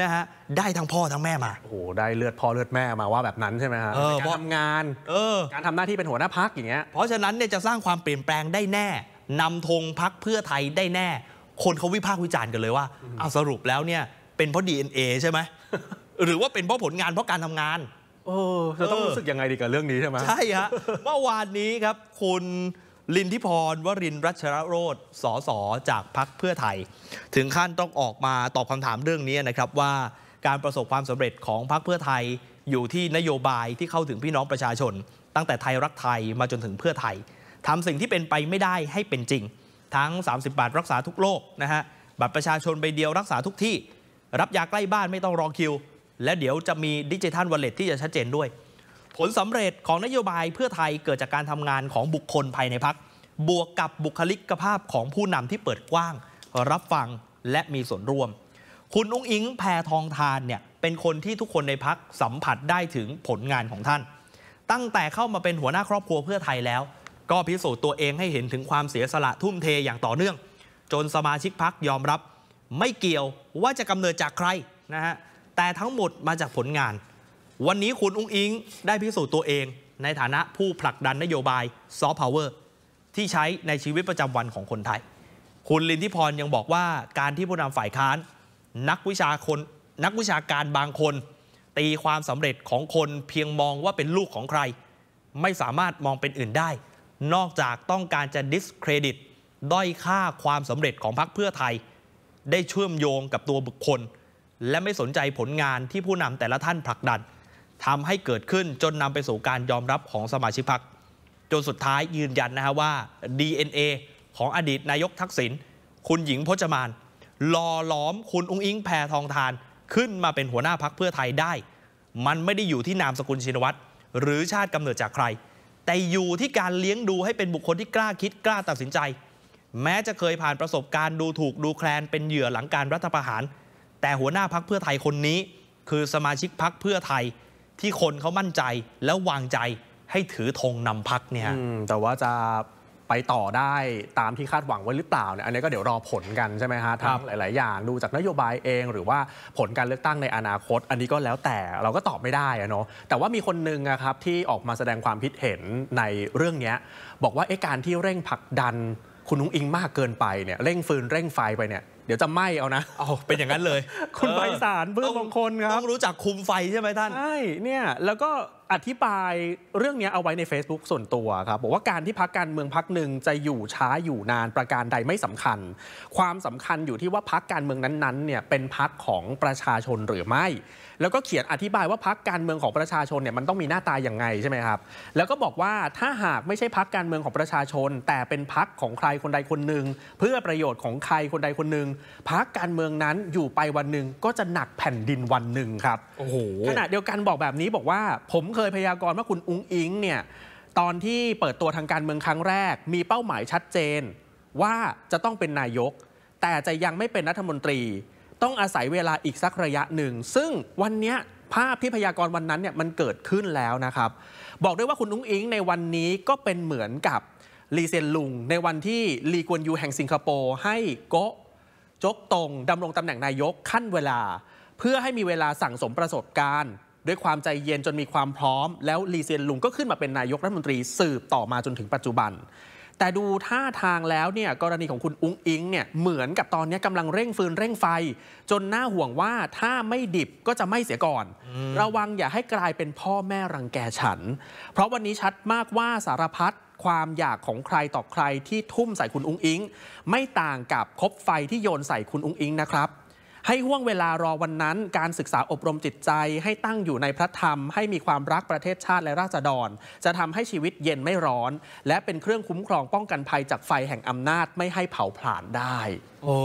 นะฮะได้ทั้งพ่อทั้งแม่มา โอ้โหได้เลือดพ่อเลือดแม่มาว่าแบบนั้นใช่ไหมฮะการทำงาน เออการทำหน้าที่เป็นหัวหน้าพักอย่างเงี้ย เพราะฉะนั้นเนี่ยจะสร้างความเปลี่ยนแปลงได้แน่นำธงพักเพื่อไทยได้แน่ คนเขาวิพากษ์วิจารณ์กันเลยว่าเอาสรุปแล้วเนี่ยเป็นเพราะ DNA ใช่ไหมหรือว่าเป็นเพราะผลงานเพราะการทำงานโอ้จะต้องรู้สึกยังไงดีกับเรื่องนี้ใช่ไหมใช่ฮะเมื่อวานนี้ครับ คุณลินทิพรวรินรัชรโรธสอสอจากพักเพื่อไทย ถึงขั้นต้องออกมาตอบคำถามเรื่องนี้นะครับ ว่าการประสบความสำเร็จของพักเพื่อไทยอยู่ที่นโยบายที่เข้าถึงพี่น้องประชาชน ตั้งแต่ไทยรักไทยมาจนถึงเพื่อไทยทำสิ่งที่เป็นไปไม่ได้ให้เป็นจริง ทั้ง 30 บาทรักษาทุกโรคนะฮะบัตรประชาชนใบเดียวรักษาทุกที่ รับยาใกล้บ้านไม่ต้องรอคิวและเดี๋ยวจะมีดิจิทัลวอลเล็ตที่จะชัดเจนด้วยผลสำเร็จของนโยบายเพื่อไทยเกิดจากการทำงานของบุคคลภายในพักบวกกับบุคลิกภาพของผู้นำที่เปิดกว้าง รับฟังและมีส่วนร่วม คุณอุ้งอิงแพทองทานเนี่ยเป็นคนที่ทุกคนในพักสัมผัสได้ถึงผลงานของท่าน ตั้งแต่เข้ามาเป็นหัวหน้าครอบครัวเพื่อไทยแล้ว ก็พิสูจน์ตัวเองให้เห็นถึงความเสียสละทุ่มเทอย่างต่อเนื่อง จนสมาชิกพักยอมรับไม่เกี่ยวว่าจะกำเนิดจากใครนะฮะแต่ทั้งหมดมาจากผลงานวันนี้คุณอุ้งอิงได้พิสูจน์ตัวเองในฐานะผู้ผลักดันนโยบายซอฟต์พาวเวอร์ที่ใช้ในชีวิตประจำวันของคนไทย คุณลินทิพรยังบอกว่าการที่ผู้นำฝ่ายค้าน นักวิชาคนนักวิชาการบางคน ตีความสำเร็จของคนเพียงมองว่าเป็นลูกของใคร ไม่สามารถมองเป็นอื่นได้ นอกจากต้องการจะดิสเครดิตด้อยค่าความสำเร็จของพรรคเพื่อไทย ได้เชื่อมโยงกับตัวบุคคล และไม่สนใจผลงานที่ผู้นำแต่ละท่านผลักดันทำให้เกิดขึ้นจนนำไปสู่การยอมรับของสมาชิกพรรคจนสุดท้ายยืนยันนะฮะว่า DNA ของอดีตนายกทักษิณคุณหญิงพจมานรอล้อมคุณอุ้งอิงแพทองทาน ขึ้นมาเป็นหัวหน้าพักเพื่อไทยได้ มันไม่ได้อยู่ที่นามสกุลชินวัตรหรือชาติกำเนิดจากใคร แต่อยู่ที่การเลี้ยงดูให้เป็นบุคคลที่กล้าคิดกล้าตัดสินใจ แม้จะเคยผ่านประสบการณ์ดูถูกดูแคลนเป็นเหยื่อหลังการรัฐประหาร แต่หัวหน้าพักเพื่อไทยคนนี้ คือสมาชิกพักเพื่อไทยที่คนเขามั่นใจแล้ววางใจให้ถือธงนำพักเนี่ยแต่ว่าจะไปต่อได้ตามที่คาดหวังไว้หรือเปล่าเนี่ยอันนี้ก็เดี๋ยวรอผลกันใช่ไหมฮะทั้งหลายๆอย่างดูจากนโยบายเอง หรือว่าผลการเลือกตั้งในอนาคต อันนี้ก็แล้วแต่เราก็ตอบไม่ได้อะเนาะแต่ว่ามีคนนึงนะครับที่ออกมาแสดงความคิดเห็นในเรื่องนี้บอกว่าไอ้การที่เร่งผลักดันคุณนุ้งอิงมากเกินไปเนี่ยเร่งฟืนเร่งไฟไปเนี่ยเดี๋ยวจะไหมเอานะ เอาเป็นอย่างนั้นเลย คุณไพศาลเพื่อนางคนครับ ต้องรู้จักคุมไฟใช่ไหมท่าน ใช่ เนี่ย แล้วก็อธิบายเรื่องนี้เอาไว้ใน Facebook ส่วนตัวครับ บอกว่าการที่พักการเมืองพักหนึ่งจะอยู่ช้าอยู่นาน ประการใดไม่สำคัญ ความสำคัญอยู่ที่ว่าพักการเมืองนั้นๆเนี่ยเป็นพักของประชาชนหรือไม่แล้วก็เขียนอธิบายว่าพักการเมืองของประชาชนเนี่ยมันต้องมีหน้าตาอย่างไงใช่ไหมครับ แล้วก็บอกว่าถ้าหากไม่ใช่พักการเมืองของประชาชน แต่เป็นพักของใครคนใดคนหนึ่ง เพื่อประโยชน์ของใครคนใดคนหนึ่ง พักการเมืองนั้นอยู่ไปวันหนึ่งก็จะหนักแผ่นดินวันหนึ่งครับโอ้โหขณะเดียวกันบอกแบบนี้บอกว่า ผมเคยพยากรณ์ว่าคุณอุ้งอิงเนี่ยตอนที่เปิดตัวทางการเมืองครั้งแรกมีเป้าหมายชัดเจน ว่าจะต้องเป็นนายก แต่จะยังไม่เป็นรัฐมนตรีต้องอาศัยเวลาอีกสักระยะหนึ่ง ซึ่งวันนี้ภาพที่พยากรณ์วันนั้นเนี่ย มันเกิดขึ้นแล้วนะครับ บอกได้ว่าคุณนุ้งอิงในวันนี้ก็เป็นเหมือนกับลีเซียนลุง ในวันที่ลีกวนยูแห่งสิงคโปร์ให้โกะจกตรงดำรงตำแหน่งนายกขั้นเวลา เพื่อให้มีเวลาสั่งสมประสบการณ์ ด้วยความใจเย็นจนมีความพร้อม แล้วลีเซียนลุงก็ขึ้นมาเป็นนายกรัฐมนตรีสืบต่อมาจนถึงปัจจุบันแต่ดูท่าทางแล้วเนี่ยกรณีของคุณ อุ้งอิงเนี่ยเหมือนกับตอนนี้กำลังเร่งฟืนเร่งไฟ จนน่าห่วงว่าถ้าไม่ดิบก็จะไม่เสียก่อน ระวังอย่าให้กลายเป็นพ่อแม่รังแกฉัน เพราะวันนี้ชัดมากว่าสารพัดความ อยาก ของใครต่อใครที่ทุ่มใส่คุณอุ้งอิงไม่ต่างกับคบไฟที่โยนใส่คุณอุ้งอิงนะครับให้ห่วงเวลารอวันนั้นการศึกษาอบรมจิตใจให้ตั้งอยู่ในพระธรรม ให้มีความรักประเทศชาติและราษฎรจะทำให้ชีวิตเย็นไม่ร้อน และเป็นเครื่องคุ้มครองป้องกันภัยจากไฟแห่งอำนาจไม่ให้เผาผลาญได้โอ้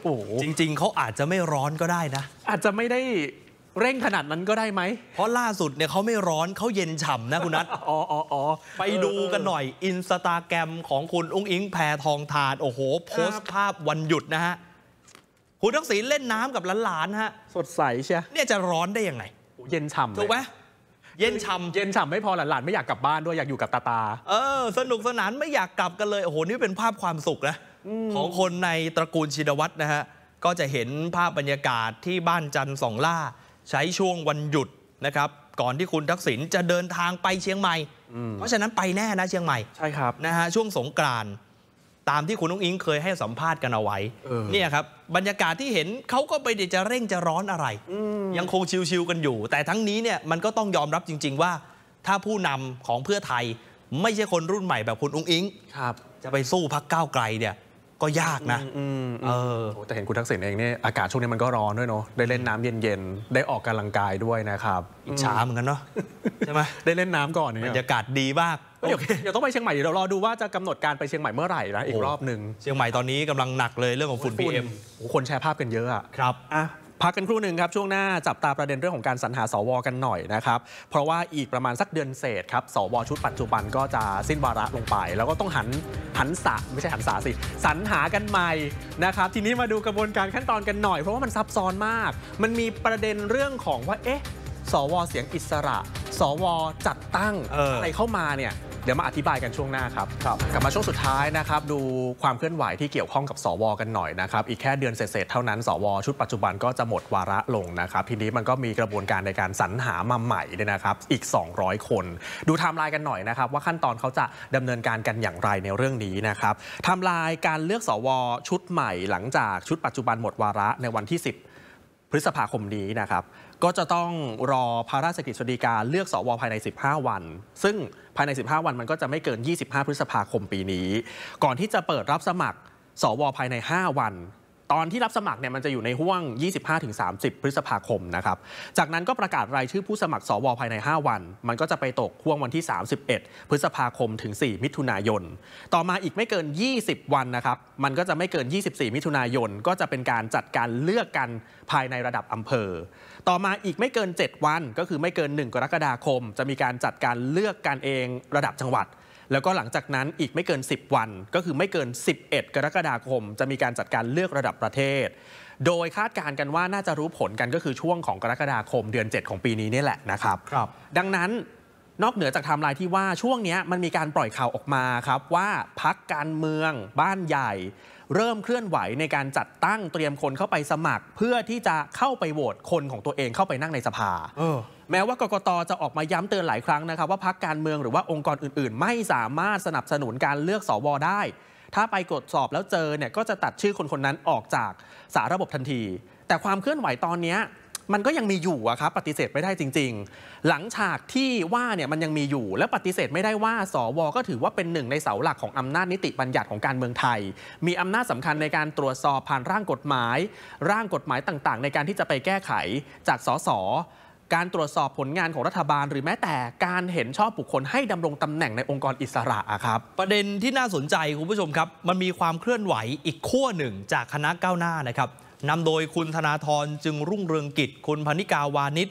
โหจริงๆเขาอาจจะไม่ร้อนก็ได้นะ อาจจะไม่ได้เร่งขนาดนั้นก็ได้ไหมเพราะล่าสุดเนี่ยเขาไม่ร้อนเขาเย็นฉ่ำนะคุณนัทอ๋ออ๋อไปดูกันหน่อยอินสตาแกรมของคุณอุ้งอิงแพรทองทานโอ้โหโพสต์ภาพวันหยุดนะฮะคุณทักษิณเล่นน้ำกับหลานๆฮะ สดใสใช่เนี่ยจะร้อนได้ยังไง เย็นฉ่ำถูกไหมเย็นฉ่ำเย็นฉ่ำไม่พอหลานๆไม่อยากกลับบ้านด้วยอยากอยู่กับตาตาเออสนุกสนานไม่อยากกลับกันเลยโอ้โหนี่เป็นภาพความสุขนะของคนในตระกูลชินวัตรนะฮะก็จะเห็นภาพบรรยากาศที่บ้านจันทร์สองล่า ใช้ช่วงวันหยุดนะครับ ก่อนที่คุณทักษิณจะเดินทางไปเชียงใหม่เพราะฉะนั้นไปแน่นะเชียงใหม่ใช่ครับนะฮะช่วงสงกรานตามที่คุณนุ้งอิงเคยให้สัมภาษณ์กันเอาไว้ เนี่ยครับ บรรยากาศที่เห็นเขาก็ไดี๋ยวจะเร่งจะร้อนอะไรยังคงชิวๆกันอยู่ แต่ทั้งนี้เนี่ย มันก็ต้องยอมรับจริงๆว่า ถ้าผู้นำของเพื่อไทยไม่ใช่คนรุ่นใหม่แบบคุณอุ้งอิงครับจะไปสู้พักก้าวไกลเนี่ยก็ยากนะเออแต่เห็นคุณทักษิณเองเนี่ยอากาศช่วงนี้มันก็ร้อนด้วยเนาะได้เล่นน้ำเย็นๆได้ออกกำลังกายด้วยนะครับอิจฉาเหมือนกันเนาะใช่ไหมได้เล่นน้ำก่อนเนี่ยบรรยากาศดีมากเดี๋ยวเดี๋ยวต้องไปเชียงใหม่เดี๋ยวรอดูว่าจะกำหนดการไปเชียงใหม่เมื่อไหร่นะอีกรอบหนึ่งเชียงใหม่ตอนนี้กำลังหนักเลยเรื่องของฝุ่นพีเอ็มคนแชร์ภาพกันเยอะครับอ่ะพักกันครู่หนึ่งครับช่วงหน้าจับตาประเด็นเรื่องของการสรรหาสวกันหน่อยนะครับ เพราะว่าอีกประมาณสักเดือนเศษครับสวชุดปัจจุบันก็จะสิ้นวาระลงไป แล้วก็ต้องหันหันสะไม่ใช่หันสาสิสรรหากันใหม่นะครับ ทีนี้มาดูกระบวนการขั้นตอนกันหน่อย เพราะว่ามันซับซ้อนมาก มันมีประเด็นเรื่องของว่าเอ๊ะสวเสียงอิสระสวจัดตั้งอออะไรเข้ามาเนี่ยเดี๋ยวมาอธิบายกันช่วงหน้าครับครับ กลับมาช่วงสุดท้ายนะครับ ดูความเคลื่อนไหวที่เกี่ยวข้องกับสวกันหน่อยนะครับอีกแค่เดือนเศษเท่านั้นสวชุดปัจจุบันก็จะหมดวาระลงนะครับ ทีนี้มันก็มีกระบวนการในการสรรหามาใหม่ด้วยนะครับอีก 200 คน ดูไทม์ไลน์กันหน่อยนะครับ ว่าขั้นตอนเขาจะดำเนินการกันอย่างไรในเรื่องนี้นะครับไทม์ไลน์การเลือกสวชุดใหม่ หลังจากชุดปัจจุบันหมดวาระในวันที่ 10 พฤษภาคมนี้นะครับก็จะต้องรอพระราชกฤษฎีกา เลือกสวภายใน 15 วัน ซึ่งภายใน15วันมันก็จะไม่เกิน25 พฤษภาคมปีนี้ ก่อนที่จะเปิดรับสมัครสวภายใน 5 วัน ตอนที่รับสมัครเนี่ยมันจะอยู่ในห่วง 25-30 พฤษภาคมนะครับ จากนั้นก็ประกาศรายชื่อผู้สมัครสวภายใน 5 วัน มันก็จะไปตกห่วงวันที่ 31 พฤษภาคมถึง 4 มิถุนายนต่อมาอีกไม่เกิน 20 วันนะครับ มันก็จะไม่เกิน 24 มิถุนายน ก็จะเป็นการจัดการเลือกกันภายในระดับอำเภอต่อมาอีกไม่เกิน 7 วัน ก็คือไม่เกิน 1 กรกฎาคม จะมีการจัดการเลือกการเองระดับจังหวัด แล้วก็หลังจากนั้นอีกไม่เกิน 10 วัน ก็คือไม่เกิน 11 กรกฎาคม จะมีการจัดการเลือกระดับประเทศ โดยคาดการณ์กันว่าน่าจะรู้ผลกันก็คือช่วงของกรกฎาคมเดือน 7 ของปีนี้นี่แหละนะครับครับดังนั้นนอกเหนือจากไทม์ไลน์ที่ว่าช่วงนี้มันมีการปล่อยข่าวออกมาครับว่าพักการเมืองบ้านใหญ่เริ่มเคลื่อนไหวในการจัดตั้งเตรียมคนเข้าไปสมัคร เพื่อที่จะเข้าไปโหวตคนของตัวเองเข้าไปนั่งในสภาแม้ว่ากกตจะออกมาย้ำเตือนหลายครั้งนะครับ ว่าพักการเมืองหรือว่าองค์กรอื่นๆ ไม่สามารถสนับสนุนการเลือกสวได้ ถ้าไปกดสอบแล้วเจอเนี่ยก็จะตัดชื่อคนคนนั้นออกจากสาระบบทันที แต่ความเคลื่อนไหวตอนนี้มันก็ยังมีอยู่อะครับปฏิเสธไม่ได้จริงๆ หลังฉากที่ว่าเนี่ยมันยังมีอยู่และปฏิเสธไม่ได้ว่าสวก็ถือว่าเป็นหนึ่งในเสาหลักของอำนาจนิติบัญญัติของการเมืองไทย มีอำนาจสำคัญในการตรวจสอบผ่านร่างกฎหมาย ร่างกฎหมายต่างๆ ในการที่จะไปแก้ไข จากสสการตรวจสอบผลงานของรัฐบาลหรือแม้แต่การเห็นชอบบุคคลให้ดำรงตำแหน่งในองค์กรอิสระครับ ประเด็นที่น่าสนใจคุณผู้ชมครับ มันมีความเคลื่อนไหวอีกขั้วหนึ่ง จากคณะก้าวหน้านะครับนำโดยคุณธนาธรจึงรุ่งเรืองกิจคุณพนิกาวานิช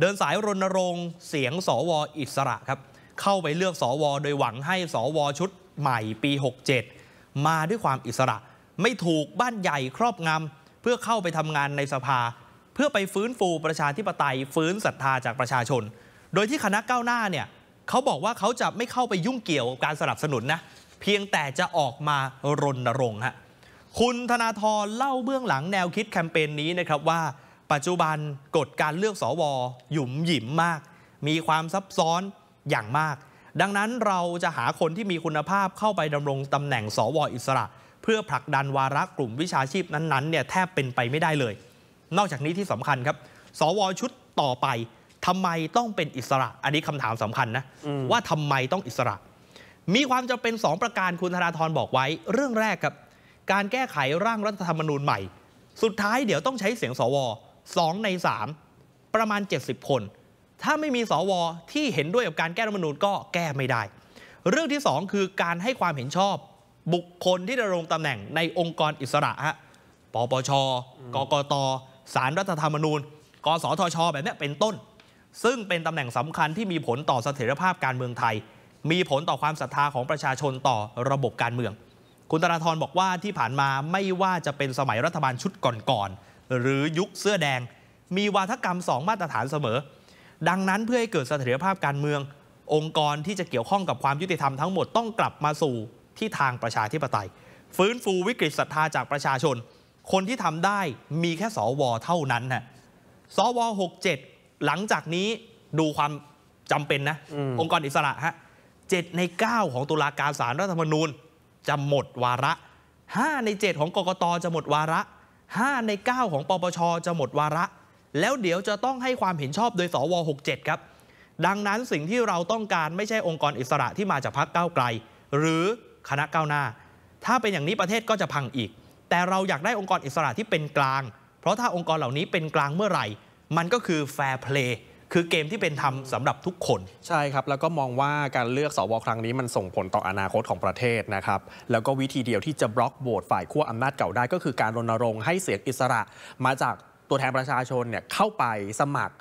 เดินสายรณรงค์ เสียงสวอิสระครับ เข้าไปเลือกสวโดยหวังให้สวชุดใหม่ปี 67 มาด้วยความอิสระไม่ถูกบ้านใหญ่ครอบงำเพื่อเข้าไปทำงานในสภา เพื่อไปฟื้นฟูประชาธิปไตยฟื้นศรัทธาจากประชาชน โดยที่คณะก้าวหน้าเนี่ยเขาบอกว่าเขาจะไม่เข้าไปยุ่งเกี่ยวการสนับสนุนนะเพียงแต่จะออกมารณรงค์ฮะคุณธนาธรเล่าเบื้องหลังแนวคิดแคมเปญนนี้นะครับว่าปัจจุบันกฎการเลือกสอวอ หยุมหยิมมาก มีความซับซ้อนอย่างมาก ดังนั้นเราจะหาคนที่มีคุณภาพเข้าไปดำรงตำแหน่งสอวออิสระ เพื่อผลักดันวาระกลุ่มวิชาชีพนั้นๆเนี่ยแทบเป็นไปไม่ได้เลย นอกจากนี้ที่สำคัญครับ สวชุดต่อไปทำไมต้องเป็นอิสระ อันนี้คำถามสำคัญนะว่าทำไมต้องอิสระ มีความจำเป็น2ประการคุณธนาธรบอกไว้เรื่องแรกครับการแก้ไขร่างรัฐธรรมนูญใหม่สุดท้ายเดี๋ยวต้องใช้เสียงสวอ2ใน 3 ประมาณ 70 คน ถ้าไม่มีสว ที่เห็นด้วยกับการแก้รัฐมนูญก็แก้ไม่ได้ เรื่องที่ 2 คือการให้ความเห็นชอบ บุคคลที่ดำรงตำแหน่งในองค์กรอิสระฮะปปช กกตสารรัฐธรรมนูญ กสทช แบบนี้เป็นต้น ซึ่งเป็นตำแหน่งสำคัญที่มีผลต่อเสถียรภาพการเมืองไทย มีผลต่อความศรัทธาของประชาชนต่อระบบการเมืองคุณธนาธรบอกว่าที่ผ่านมาไม่ว่าจะเป็นสมัยรัฐบาลชุดก่อนๆหรือยุคเสื้อแดง มีวาทกรรม 2 มาตรฐานเสมอ ดังนั้นเพื่อให้เกิดเสถียรภาพการเมืององค์กรที่จะเกี่ยวข้องกับความยุติธรรมทั้งหมดต้องกลับมาสู่ที่ทางประชาธิปไตย ฟื้นฟูวิกฤตศรัทธาจากประชาชน คนที่ทำได้มีแค่สว เท่านั้นนะสว67หลังจากนี้ดูความจำเป็นนะองค์กรอิสระฮะเจ็ดใน 9 ของตุลาการสารรัฐธรรมนูญจะหมดวาระ 5 ใน 7 ของกกตจะหมดวาระ 5 ใน 9 ของปปช จะหมดวาระ แล้วเดี๋ยวจะต้องให้ความเห็นชอบโดย สว 67 ครับ ดังนั้นสิ่งที่เราต้องการไม่ใช่องค์กรอิสระที่มาจากพรรคก้าวไกล หรือคณะก้าวหน้า ถ้าเป็นอย่างนี้ประเทศก็จะพังอีก แต่เราอยากได้องค์กรอิสระที่เป็นกลาง เพราะถ้าองค์กรเหล่านี้เป็นกลางเมื่อไหร่ มันก็คือแฟร์เพลย์คือเกมที่เป็นธรรมสำหรับทุกคนใช่ครับ แล้วก็มองว่าการเลือกสว ครั้งนี้ มันส่งผลต่ออนาคตของประเทศนะครับ แล้วก็วิธีเดียวที่จะบล็อกโหวตฝ่ายขั้วอำนาจเก่าได้ ก็คือการรณรงค์ให้เสียงอิสระ มาจากตัวแทนประชาชนเนี่ยเข้าไปสมัคร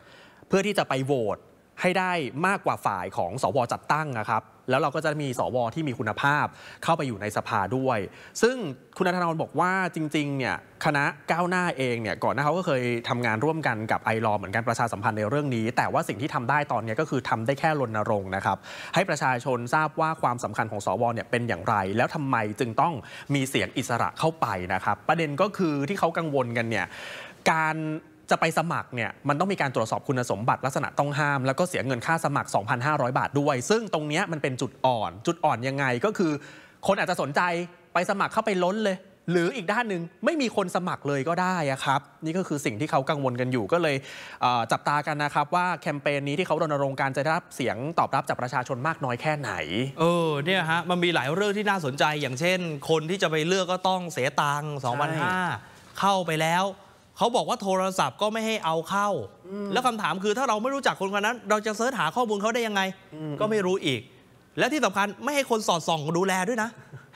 เพื่อที่จะไปโหวตให้ได้มากกว่าฝ่ายของสว จัดตั้งนะครับแล้วเราก็จะมีสวที่มีคุณภาพเข้าไปอยู่ในสภาด้วย ซึ่งคุณธนาธรบอกว่าจริงๆเนี่ยคณะก้าวหน้าเองเนี่ยก่อนหน้าเขาก็เคยทำงานร่วมกันกับไอรอ เหมือนกันประชาสัมพันธ์ในเรื่องนี้ แต่ว่าสิ่งที่ทำได้ตอนนี้ก็คือทำได้แค่รณรงค์นะครับ ให้ประชาชนทราบว่าความสำคัญของสวเนี่ยเป็นอย่างไร แล้วทำไมจึงต้องมีเสียงอิสระเข้าไปนะครับ ประเด็นก็คือที่เขากังวลกันเนี่ยการจะไปสมัครเนี่ยมันต้องมีการตรวจสอบคุณสมบัติลักษณะต้องห้ามแล้วก็เสียเงินค่าสมัคร 2,500 บาทด้วย ซึ่งตรงนี้มันเป็นจุดอ่อน จุดอ่อนยังไงก็คือคนอาจจะสนใจไปสมัครเข้าไปล้นเลย หรืออีกด้านหนึ่งไม่มีคนสมัครเลยก็ได้ครับ นี่ก็คือสิ่งที่เขากังวลกันอยู่ก็เลยจับตากันนะครับว่าแคมเปญนี้ที่เขารณรงค์การจะได้รับเสียงตอบรับจากประชาชนมากน้อยแค่ไหน เออเนี่ยฮะมันมีหลายเรื่องที่น่าสนใจอย่างเช่น คนที่จะไปเลือกก็ต้องเสียตังค์2,500เข้าไปแล้วเขาบอกว่าโทรศัพท์ก็ไม่ให้เอาเข้า แล้วคำถามคือถ้าเราไม่รู้จักคนคนนั้น เราจะเสิร์ชหาข้อมูลเขาได้ยังไง ก็ไม่รู้อีก และที่สำคัญไม่ให้คนสอดส่องดูแลด้วยนะ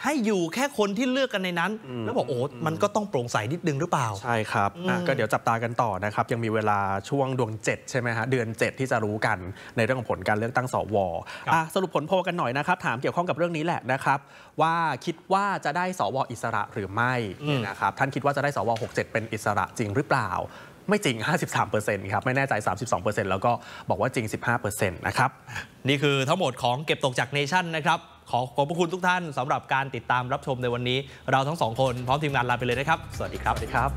ให้อยู่แค่คนที่เลือกกันในนั้น แล้วบอกโอ้ มันก็ต้องโปร่งใสนิดนึงหรือเปล่า ใช่ครับก็เดี๋ยวจับตากันต่อนะครับ ยังมีเวลาช่วงดวง 7ใช่ไหมฮะเดือน 7 ที่จะรู้กันในเรื่องของผลการเลือกตั้งสวสรุปผลโพลกันหน่อยนะครับ ถามเกี่ยวข้องกับเรื่องนี้แหละนะครับ ว่าคิดว่าจะได้สวอิสระหรือไม่นะครับท่านคิดว่าจะได้สว67 เป็นอิสระจริงหรือเปล่า ไม่จริง53%ครับไม่แน่ใจ32%แล้วก็บอกว่าจริง 15%นะครับ นี่คือทั้งหมดของเก็บตกจากเนชั่นนะครับขอขอบพระคุณทุกท่านสำหรับการติดตามรับชมในวันนี้เราทั้งสองคนพร้อมทีมงานลาไปเลยนะครับ สวัสดีครับสวัสดีครับ